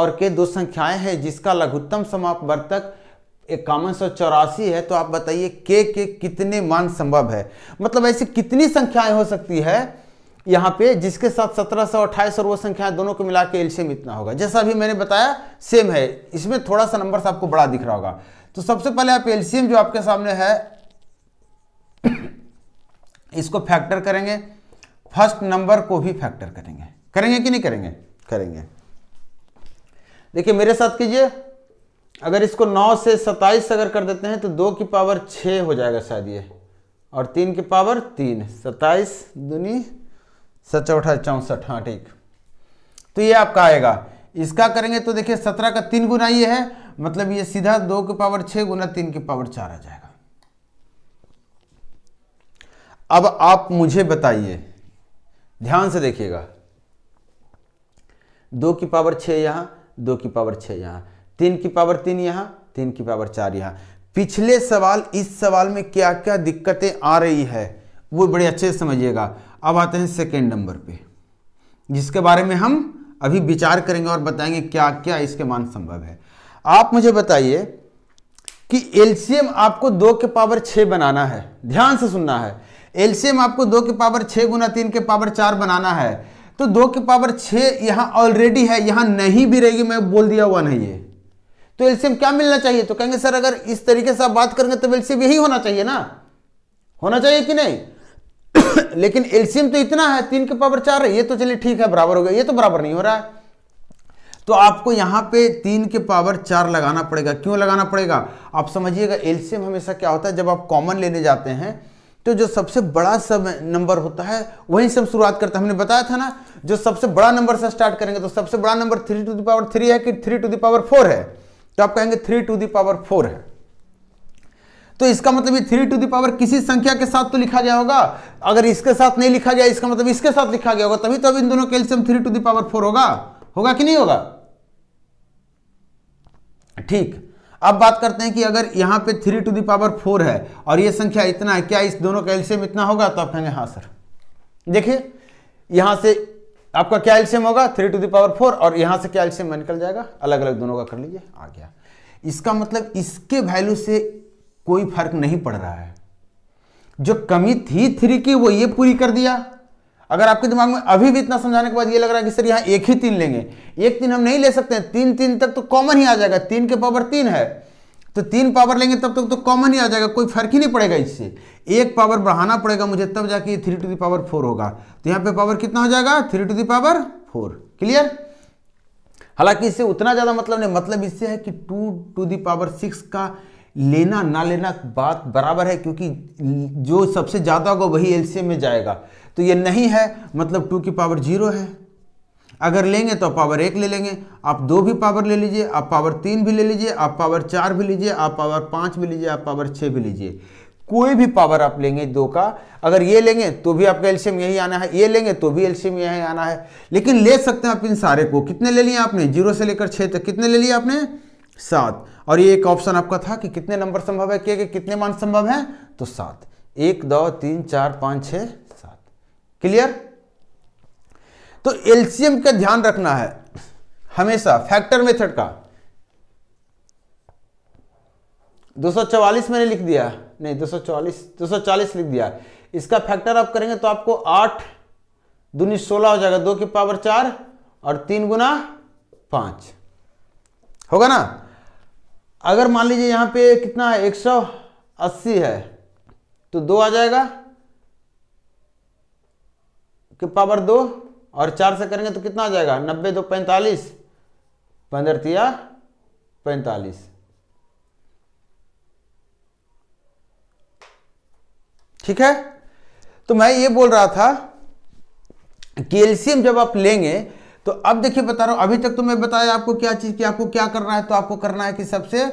और के दो संख्याएं हैं जिसका लघुत्तम समाप्त समापवर्तक इक्यावन सौ चौरासी है तो आप बताइए के के कितने मान संभव है मतलब ऐसी कितनी संख्याएं हो सकती है यहाँ पे जिसके साथ सत्रह सौ अट्ठाईस और वो संख्या दोनों को मिला के एल्शियम इतना होगा जैसा अभी मैंने बताया सेम है इसमें थोड़ा सा नंबर आपको बड़ा दिख रहा होगा तो सबसे पहले आप एल्शियम जो आपके सामने है इसको फैक्टर करेंगे फर्स्ट नंबर को भी फैक्टर करेंगे करेंगे कि नहीं करेंगे करेंगे देखिए मेरे साथ कीजिए अगर इसको 9 से 27 अगर कर देते हैं तो 2 की पावर 6 हो जाएगा शायद ये और 3 की पावर 3 सत्ताईस दुनी सचौठा चौंसठ हाँ ठीक तो ये आपका आएगा इसका करेंगे तो देखिए सत्रह का तीन गुना ये है मतलब ये सीधा दो के पावर छः गुना तीन के पावर चार आ जाएगा अब आप मुझे बताइए ध्यान से देखिएगा दो की पावर छः यहाँ दो की पावर छः यहाँ तीन की पावर तीन यहाँ तीन की पावर चार यहाँ पिछले सवाल इस सवाल में क्या क्या दिक्कतें आ रही है वो बड़े अच्छे से समझिएगा अब आते हैं सेकेंड नंबर पे जिसके बारे में हम अभी विचार करेंगे और बताएंगे क्या क्या इसके मान संभव है आप मुझे बताइए कि एलसीएम आपको दो के पावर छ बनाना है ध्यान से सुनना है एलसीएम आपको दो के पावर छ गुना तीन के पावर चार बनाना है तो दो के पावर छ यहां ऑलरेडी है यहां नहीं भी रहेगी मैं बोल दिया हुआ नहीं है तो एलसीएम क्या मिलना चाहिए तो कहेंगे सर अगर इस तरीके से आप बात करेंगे तो एलसीएम यही होना चाहिए ना होना चाहिए कि नहीं लेकिन एल्सियम तो इतना है तीन के पावर चार है ये तो चलिए ठीक है बराबर हो गया ये तो बराबर नहीं हो रहा है तो आपको यहां पे तीन के पावर चार लगाना पड़ेगा क्यों लगाना पड़ेगा आप समझिएगा एल्सियम हमेशा क्या होता है जब आप कॉमन लेने जाते हैं तो जो सबसे बड़ा सब नंबर होता है वहीं से हम शुरुआत करते हैं हमने बताया था ना जो सबसे बड़ा नंबर से स्टार्ट करेंगे तो सबसे बड़ा number three to the power three है कि थ्री टू दावर फोर है तो आप कहेंगे थ्री टू दावर फोर है तो इसका मतलब ये थ्री टू दी पावर किसी संख्या के साथ तो लिखा गया होगा अगर इसके साथ नहीं लिखा गया इसका मतलब इसके साथ लिखा गया होगा तभी तब तो इन दोनों LCM three to the power power four होगा होगा कि नहीं होगा ठीक अब बात करते हैं कि अगर यहां पे थ्री टू दावर फोर है और ये संख्या इतना है क्या इस दोनों का एल्सियम इतना होगा तो आप कहेंगे हाँ सर देखिए यहां से आपका क्या एल्सियम होगा थ्री टू दावर फोर और यहां से क्या एल्सियम निकल जाएगा अलग अलग दोनों का कर लीजिए आ गया इसका मतलब इसके वैल्यू से कोई फर्क नहीं पड़ रहा है जो कमी थी थ्री की वो ये पूरी कर दिया अगर आपके दिमाग में अभी भी इतना समझाने के बाद ये लग रहा है कि सर यहां एक ही तीन लेंगे एक तीन हम नहीं ले सकते हैं तीन तीन तक तो कॉमन ही आ जाएगा तीन के पावर तीन है तो तीन पावर लेंगे तब तक तो, कॉमन ही आ जाएगा कोई फर्क ही नहीं पड़ेगा इससे एक पावर बढ़ाना पड़ेगा मुझे तब जाके थ्री टू दावर फोर होगा तो यहां पर पावर कितना हो जाएगा three to the power four clear हालांकि इससे उतना ज़्यादा मतलब नहीं मतलब इससे है कि टू टू दावर सिक्स का लेना ना लेना बात बराबर है क्योंकि जो सबसे ज़्यादा होगा वही एलसीएम में जाएगा तो ये नहीं है मतलब टू की पावर जीरो है अगर लेंगे तो पावर एक ले लेंगे आप दो भी पावर ले लीजिए आप पावर तीन भी ले लीजिए आप पावर चार भी लीजिए आप पावर पाँच भी लीजिए आप पावर छः भी लीजिए कोई भी पावर आप लेंगे दो का अगर ये लेंगे तो भी आपका एल्शियम यही आना है ये लेंगे तो भी एल्शियम यही आना है लेकिन ले सकते हैं आप इन सारे को कितने ले लिए आपने जीरो से लेकर छः तक कितने ले लिए आपने सात और ये एक ऑप्शन आपका था कि कितने नंबर संभव है के के कितने मान संभव है तो सात एक दो तीन चार पांच छ सात क्लियर तो एलसीएम का ध्यान रखना है हमेशा फैक्टर मेथड का 244 मैंने लिख दिया नहीं 244 240 लिख दिया इसका फैक्टर आप करेंगे तो आपको आठ दूनी सोलह हो जाएगा दो की पावर चार और तीन गुना पांच होगा ना अगर मान लीजिए यहाँ पे कितना 180 है तो दो आ जाएगा के पावर दो और चार से करेंगे तो कितना आ जाएगा नब्बे दो पैंतालीस तिया पैंतालीस ठीक है तो मैं ये बोल रहा था कि जब आप लेंगे तो अब देखिए बता रहा हूं अभी तक तो मैं बताया आपको क्या चीज़ की आपको क्या करना है तो आपको करना है कि सबसे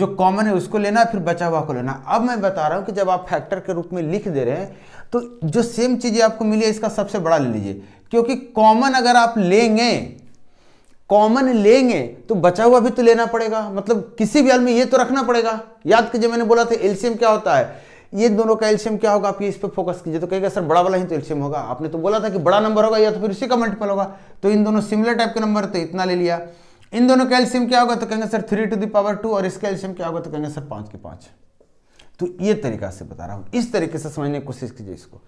जो कॉमन है उसको लेना फिर बचा हुआ को लेना अब मैं बता रहा हूं कि जब आप फैक्टर के रूप में लिख दे रहे हैं तो जो सेम चीज़ें आपको मिली है इसका सबसे बड़ा ले लीजिए क्योंकि कॉमन अगर आप लेंगे कॉमन लेंगे तो बचा हुआ भी तो लेना पड़ेगा मतलब किसी भी हाल में ये तो रखना पड़ेगा याद कीजिए मैंने बोला था एल्सियम क्या होता है ये दोनों का एल्शियम क्या होगा आप इस पर फोकस कीजिए तो कहेगा सर बड़ा वाला ही तो एल्शियम होगा आपने तो बोला था कि बड़ा नंबर होगा या तो फिर उसी का मल्टीपल होगा तो इन दोनों सिमिलर टाइप के नंबर तो इतना ले लिया इन दोनों का एल्शियम क्या होगा तो कहेंगे sir three to the power two और इसका एल्शियम क्या होगा तो कहेंगे सर पांच के पांच तो ये तरीका से बता रहा हूँ इस तरीके से समझने की कोशिश कीजिए इसको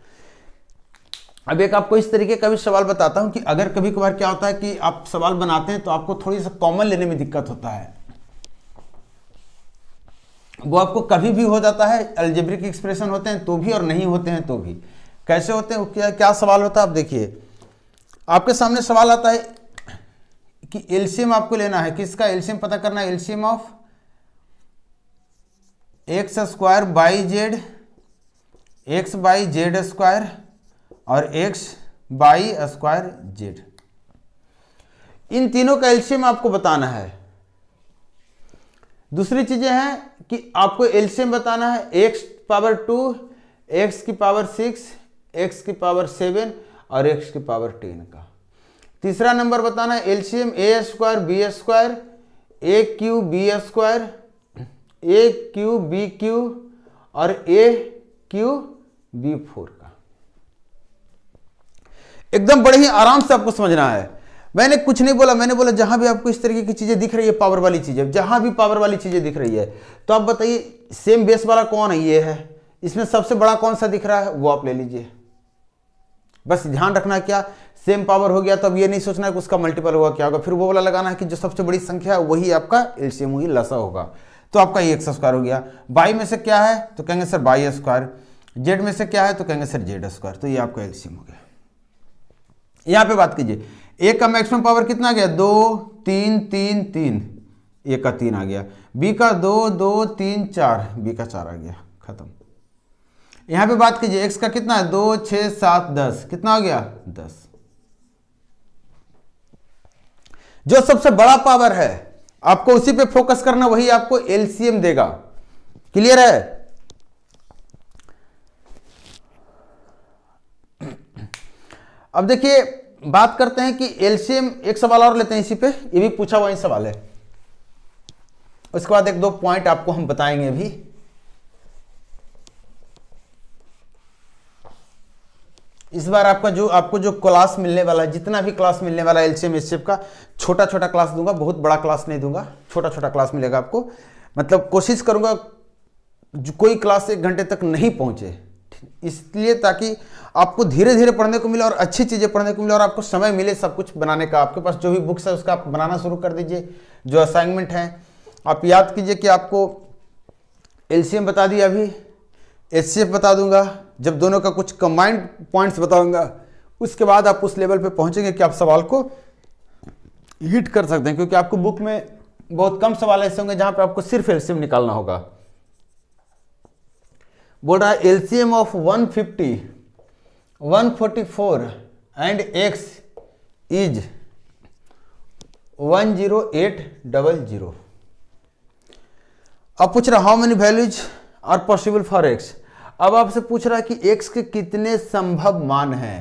अब एक आपको इस तरीके का भी सवाल बताता हूं कि अगर कभी कभार क्या होता है कि आप सवाल बनाते हैं तो आपको थोड़ी सा कॉमन लेने में दिक्कत होता है वो आपको कभी भी हो जाता है अल्जेब्रिक एक्सप्रेशन होते हैं तो भी और नहीं होते हैं तो भी कैसे होते हैं क्या क्या सवाल होता है आप देखिए आपके सामने सवाल आता है कि एल्शियम आपको लेना है किसका एल्सियम पता करना है LCM of X square by Z X by Z square और एक्स बाई स्क्वायर जेड इन तीनों का एल्शियम आपको बताना है दूसरी चीजें हैं कि आपको एल्सियम बताना है एक्स पावर टू एक्स की पावर सिक्स एक्स की पावर सेवन और एक्स की पावर टेन का तीसरा नंबर बताना है LCM A square B square A cube B square A cube B cube और ए क्यू बी फोर का एकदम बड़े ही आराम से आपको समझना है मैंने कुछ नहीं बोला मैंने बोला जहां भी आपको इस तरीके की चीजें दिख रही है पावर वाली चीजें जहां भी पावर वाली चीजें दिख रही है तो आप बताइए सेम बेस वाला कौन है ये है इसमें सबसे बड़ा कौन सा दिख रहा है वो आप ले लीजिए बस ध्यान रखना क्या सेम पावर हो गया तो अब ये नहीं सोचना कि उसका मल्टीपल होगा क्या होगा फिर वो वाला लगाना है कि जो सबसे बड़ी संख्या है वही आपका एलसीएम हुई लसा होगा तो आपका ये स्क्वायर हो गया बाई में से क्या है तो कहेंगे सर बाई स्क्वायर जेड में से क्या है तो कहेंगे सर जेड स्क्वायर तो ये आपका एलसीएम हो गया यहां पे बात कीजिए एक का मैक्सिमम पावर कितना गया दो तीन तीन तीन ए का तीन आ गया बी का दो दो तीन चार बी का चार आ गया खत्म यहां पे बात कीजिए एक्स का कितना है दो छ सात दस कितना हो गया दस जो सबसे बड़ा पावर है आपको उसी पे फोकस करना वही आपको एलसीएम देगा क्लियर है अब देखिए बात करते हैं कि एलसीएम एक सवाल और लेते हैं इसी पे ये भी पूछा हुआ सवाल है उसके बाद एक दो पॉइंट आपको हम बताएंगे भी इस बार आपका जो आपको जो क्लास मिलने वाला है जितना भी क्लास मिलने वाला है एलसीएम एस का छोटा छोटा क्लास दूंगा बहुत बड़ा क्लास नहीं दूंगा छोटा छोटा क्लास मिलेगा आपको मतलब कोशिश करूंगा कोई क्लास एक घंटे तक नहीं पहुंचे इसलिए ताकि आपको धीरे धीरे पढ़ने को मिले और अच्छी चीज़ें पढ़ने को मिले और आपको समय मिले सब कुछ बनाने का आपके पास जो भी बुक्स है उसका आप बनाना शुरू कर दीजिए जो असाइनमेंट हैं आप याद कीजिए कि आपको एल बता दिया अभी एच बता दूंगा जब दोनों का कुछ कंबाइंड पॉइंट्स बताऊंगा उसके बाद आप उस लेवल पर पहुंचेंगे कि आप सवाल को हिट कर सकते हैं क्योंकि आपको बुक में बहुत कम सवाल ऐसे होंगे जहाँ पर आपको सिर्फ एलसीएम निकालना होगा बोल रहा है LCM of 150, 144 and X is 10800 अब पूछ रहा how many values are possible for X अब आपसे पूछ रहा है कि एक्स के कितने संभव मान हैं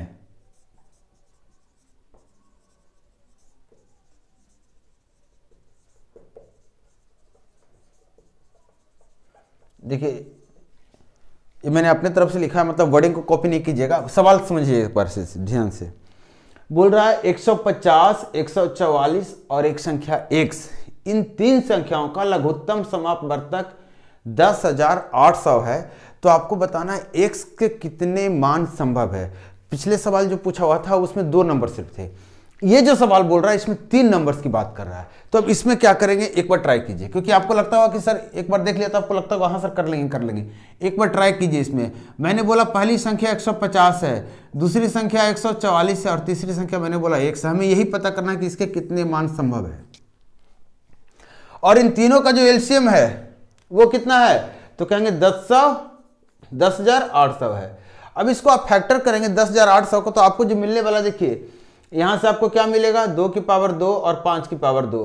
देखिए ये मैंने अपने तरफ से लिखा है मतलब वर्डिंग को कॉपी नहीं कीजिएगा सवाल समझिए एक बार से ध्यान से बोल रहा है 150, 144 और एक संख्या एक इन तीन संख्याओं का लघुत्तम समाप्त वर्तक दस हजार आठ सौ है तो आपको बताना है एक्स के कितने मान संभव है पिछले सवाल जो पूछा हुआ था उसमें दो नंबर सिर्फ थे ये जो सवाल बोल रहा है इसमें तीन नंबर्स की बात कर रहा है तो अब इसमें क्या करेंगे एक बार ट्राई कीजिए क्योंकि आपको लगता होगा कि सर एक बार देख लिया तो आपको लगता होगा हाँ सर कर लेंगे कर लेंगे एक बार ट्राई कीजिए इसमें मैंने बोला पहली संख्या 150 है दूसरी संख्या 144 है और तीसरी संख्या मैंने बोला एक सौ हमें यही पता करना है कि इसके कितने मान संभव है और इन तीनों का जो एल्शियम है वो कितना है तो कहेंगे दस सौ दस हजार आठ सौ है अब इसको आप फैक्टर करेंगे दस हजार आठ सौ को तो आपको जो मिलने वाला देखिए यहां से आपको क्या मिलेगा दो की पावर दो और पांच की पावर दो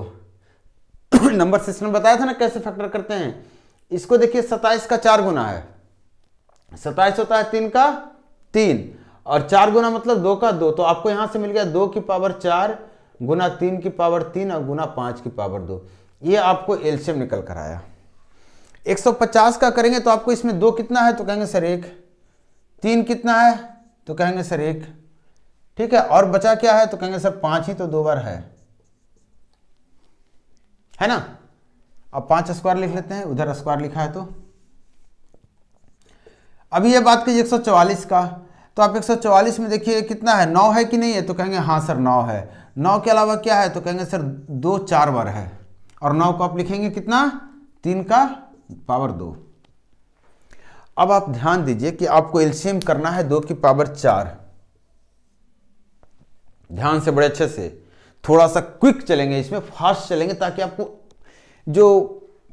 नंबर सिस्टम बताया था ना कैसे फैक्टर करते हैं इसको देखिए सताइस का चार गुना है सताइस होता है तीन का तीन और चार गुना मतलब दो का दो तो आपको यहां से मिल गया दो की पावर चार गुना तीन की पावर तीन और गुना पांच की पावर दो ये आपको एल्शियम निकल कर आया 150 का करेंगे तो आपको इसमें दो कितना है तो कहेंगे सर एक तीन कितना है तो कहेंगे सर एक ठीक है और बचा क्या है तो कहेंगे सर पांच ही तो दो बार है है ना अब पांच स्क्वायर लिख लेते हैं उधर स्क्वायर लिखा है तो अभी ये बात कीजिए एक का तो आप 144 में देखिए कितना है नौ है कि नहीं है तो कहेंगे हाँ सर नौ है नौ के अलावा क्या है तो कहेंगे सर दो चार बार है और नौ को आप लिखेंगे कितना तीन का पावर दो अब आप ध्यान दीजिए कि आपको एल्शियम करना है दो की पावर चार ध्यान से बड़े अच्छे से थोड़ा सा क्विक चलेंगे इसमें फास्ट चलेंगे ताकि आपको जो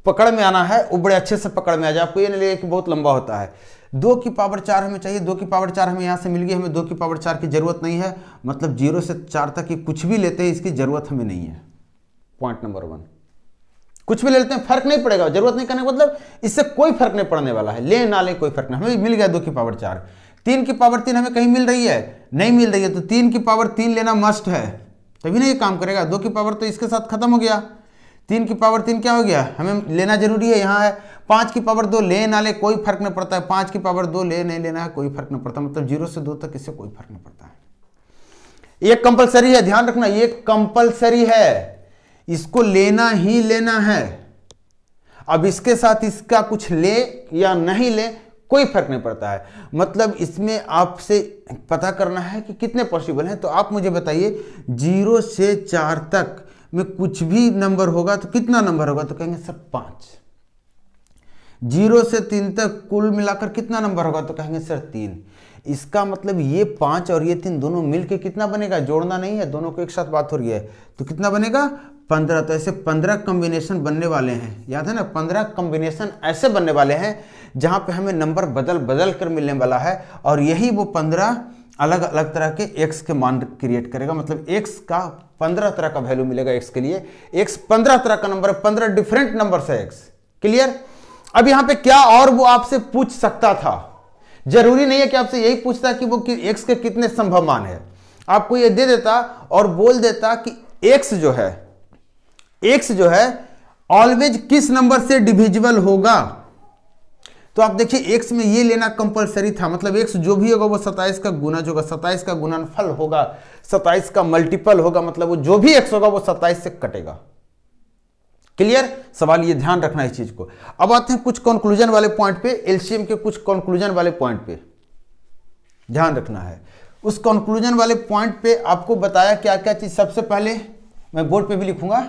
पकड़ में आना है वो बड़े अच्छे से पकड़ में आ जाए आपको ये नहीं लगे कि बहुत लंबा होता है दो की पावर चार हमें चाहिए दो की पावर चार हमें यहाँ से मिल गई हमें दो की पावर चार की जरूरत नहीं है मतलब जीरो से चार तक ये कुछ भी लेते हैं इसकी जरूरत हमें नहीं है पॉइंट नंबर वन कुछ भी ले लेते हैं फर्क नहीं पड़ेगा जरूरत नहीं करने का मतलब इससे कोई फर्क नहीं पड़ने वाला है ले ना ले कोई फर्क नहीं हमें मिल गया दो की पावर चार तीन की पावर तीन हमें कहीं मिल रही है नहीं मिल रही है तो तीन की पावर तीन लेना मस्ट है तभी ना ये काम करेगा दो की पावर तो इसके साथ खत्म हो गया तीन की पावर तीन क्या हो गया हमें लेना जरूरी है यहाँ है पाँच की पावर दो ले ना ले कोई फर्क नहीं पड़ता है पाँच की पावर दो ले नहीं लेना है कोई फर्क नहीं पड़ता मतलब जीरो से दो तक इससे कोई फर्क नहीं पड़ता है ये कंपलसरी है ध्यान रखना ये कंपलसरी है इसको लेना ही लेना है अब इसके साथ इसका कुछ ले या नहीं ले कोई फर्क नहीं पड़ता है मतलब इसमें आपसे पता करना है कि कितने पॉसिबल हैं तो आप मुझे बताइए जीरो से चार तक में कुछ भी नंबर होगा तो कितना नंबर होगा तो कहेंगे सर पाँच जीरो से तीन तक कुल मिलाकर कितना नंबर होगा तो कहेंगे सर तीन इसका मतलब ये पाँच और ये तीन दोनों मिलके कितना बनेगा जोड़ना नहीं है दोनों को एक साथ बात हो रही है तो कितना बनेगा पंद्रह तो ऐसे पंद्रह कॉम्बिनेशन बनने वाले हैं याद है ना पंद्रह कॉम्बिनेशन ऐसे बनने वाले हैं जहाँ पे हमें नंबर बदल बदल कर मिलने वाला है और यही वो पंद्रह अलग अलग तरह के एक्स के मान क्रिएट करेगा मतलब एक्स का पंद्रह तरह का वैल्यू मिलेगा एक्स के लिए एक्स पंद्रह तरह का नंबर है पंद्रह डिफरेंट नंबर है एक्स क्लियर अब यहां पे क्या और वो आपसे पूछ सकता था जरूरी नहीं है कि आपसे यही पूछता कि वो कि एक्स के कितने संभव मान है आपको ये दे देता और बोल देता कि एक्स जो है एक्स जो है ऑलवेज किस नंबर से डिविजिबल होगा तो आप देखिए एक्स में ये लेना कंपलसरी था मतलब एक्स जो भी होगा वो सताइस का गुना जो होगा सताइस का गुणनफल होगा सताइस का मल्टीपल होगा मतलब वो जो भी एक्स होगा वो सताइस से कटेगा क्लियर सवाल ये ध्यान रखना इस चीज को अब आते हैं कुछ कंक्लूजन वाले पॉइंट पे एलसीएम के कुछ कंक्लूजन वाले पॉइंट पे ध्यान रखना है उस कंक्लूजन वाले पॉइंट पे आपको बताया क्या क्या चीज सबसे पहले मैं बोर्ड पे भी लिखूंगा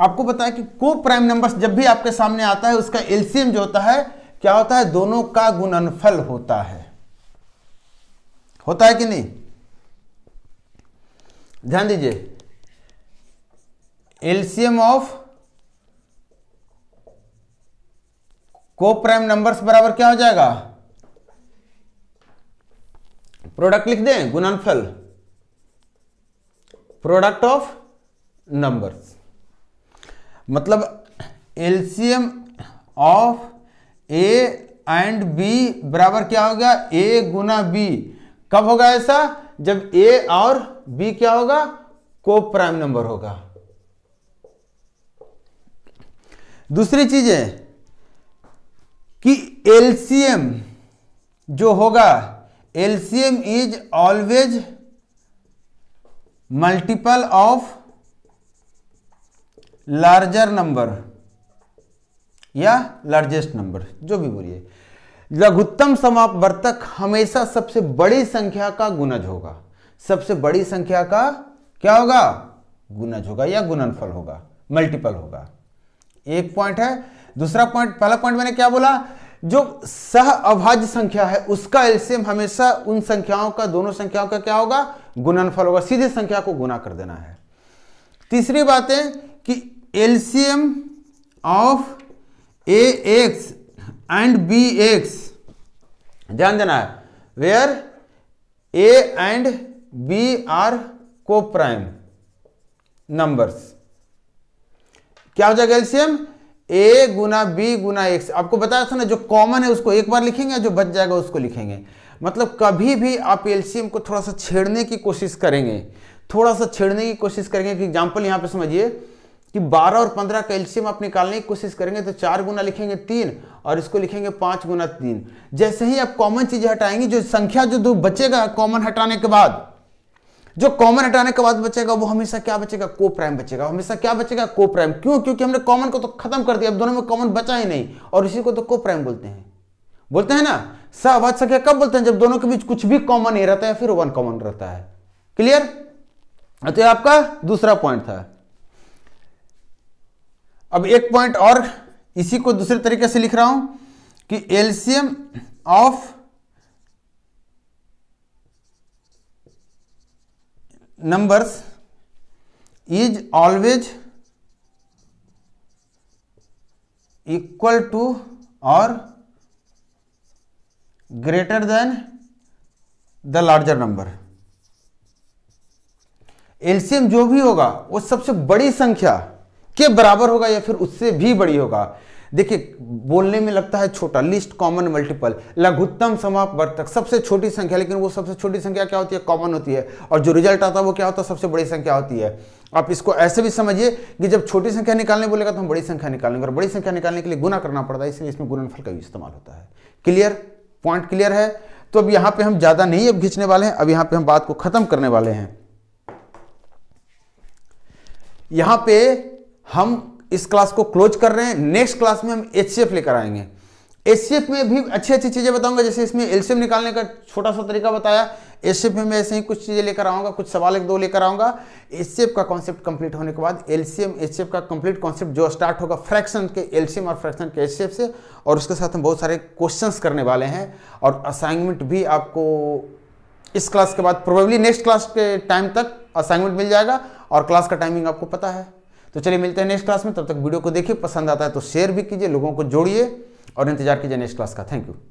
आपको बताया कि को प्राइम नंबर्स जब भी आपके सामने आता है उसका एलसीएम जो होता है क्या होता है दोनों का गुणनफल होता है होता है कि नहीं ध्यान दीजिए LCM of co prime numbers बराबर क्या हो जाएगा प्रोडक्ट लिख दें गुणनफल प्रोडक्ट ऑफ नंबर्स मतलब LCM of A and B बराबर क्या हो गया ए गुना बी कब होगा ऐसा जब ए और बी क्या होगा को प्राइम नंबर होगा दूसरी चीज है कि एलसीएम जो होगा LCM is always multiple of larger number या लार्जेस्ट नंबर जो भी बोलिए लघुत्तम समापवर्तक हमेशा सबसे बड़ी संख्या का गुणज होगा सबसे बड़ी संख्या का क्या होगा गुणज होगा या गुणनफल होगा मल्टीपल होगा एक पॉइंट है दूसरा पॉइंट पहला पॉइंट मैंने क्या बोला जो सह अभाज्य संख्या है उसका एल्सियम हमेशा उन संख्याओं का दोनों संख्याओं का क्या होगा गुणनफल होगा सीधे संख्या को गुना कर देना है तीसरी बात है LCM of A X and B X ध्यान देना है where A and B are co prime numbers क्या हो जाएगा एलसीएम ए गुना बी गुना एक्स आपको बताया था ना जो कॉमन है उसको एक बार लिखेंगे जो बच जाएगा उसको लिखेंगे मतलब कभी भी आप एलसीएम को थोड़ा सा छेड़ने की कोशिश करेंगे थोड़ा सा छेड़ने की कोशिश करेंगे कि एग्जाम्पल यहां पे समझिए कि 12 और 15 का एल्शियम आप निकालने की कोशिश करेंगे तो चार गुना लिखेंगे तीन और इसको लिखेंगे पांच गुना तीन जैसे ही आप कॉमन चीज़ें हटाएंगे जो संख्या जो दो बचेगा कॉमन हटाने के बाद जो कॉमन हटाने के बाद बचेगा वो हमेशा क्या बचेगा को प्राइम बचेगा हमेशा क्या बचेगा को प्राइम क्यों क्योंकि हमने कॉमन को तो खत्म कर दिया अब दोनों में कॉमन बचा ही नहीं और इसी को तो को प्राइम बोलते हैं बोलते हैं ना सहवाद संख्या कब बोलते हैं जब दोनों के बीच कुछ भी कॉमन नहीं रहता है फिर वन कॉमन रहता है क्लियर तो आपका दूसरा पॉइंट था अब एक पॉइंट और इसी को दूसरे तरीके से लिख रहा हूं कि LCM of numbers is always equal to और greater than the larger number LCM जो भी होगा वो सबसे बड़ी संख्या के बराबर होगा या फिर उससे भी बड़ी होगा देखिए बोलने में लगता है छोटा लिस्ट कॉमन मल्टीपल लघुत्तम समापवर्तक सबसे छोटी संख्या लेकिन वो सबसे छोटी संख्या क्या होती है कॉमन होती है और जो रिजल्ट आता है वो क्या होता है सबसे बड़ी संख्या होती है आप इसको ऐसे भी समझिए कि जब छोटी संख्या निकालने बोलेगा तो हम बड़ी संख्या निकालेंगे और बड़ी संख्या निकालने के लिए गुना करना पड़ता है इसलिए इसमें गुणनफल का भी इस्तेमाल होता है क्लियर पॉइंट क्लियर है तो अब यहां पर हम ज़्यादा नहीं अब खींचने वाले हैं अब यहां पर हम बात को ख़त्म करने वाले हैं यहां पर हम इस क्लास को क्लोज कर रहे हैं नेक्स्ट क्लास में हम एच लेकर आएंगे एच में भी अच्छी अच्छी चीज़ें बताऊंगा जैसे इसमें एलसीएम निकालने का छोटा सा तरीका बताया एच में मैं ऐसे ही कुछ चीज़ें लेकर आऊँगा कुछ सवाल एक दो लेकर आऊँगा एच का कॉन्सेप्ट कंप्लीट होने के बाद एलसीएम एच का कंप्लीट कॉन्सेप्ट जो स्टार्ट होगा फ्रैक्शन के एल और फ्रैक्शन के एच से और उसके साथ हम बहुत सारे क्वेश्चंस करने वाले हैं और असाइनमेंट भी आपको इस क्लास के बाद प्रोबेबली नेक्स्ट क्लास के टाइम तक असाइनमेंट मिल जाएगा और क्लास का टाइमिंग आपको पता है तो चलिए मिलते हैं नेक्स्ट क्लास में तब तक वीडियो को देखिए पसंद आता है तो शेयर भी कीजिए लोगों को जोड़िए और इंतजार कीजिए नेक्स्ट क्लास का थैंक यू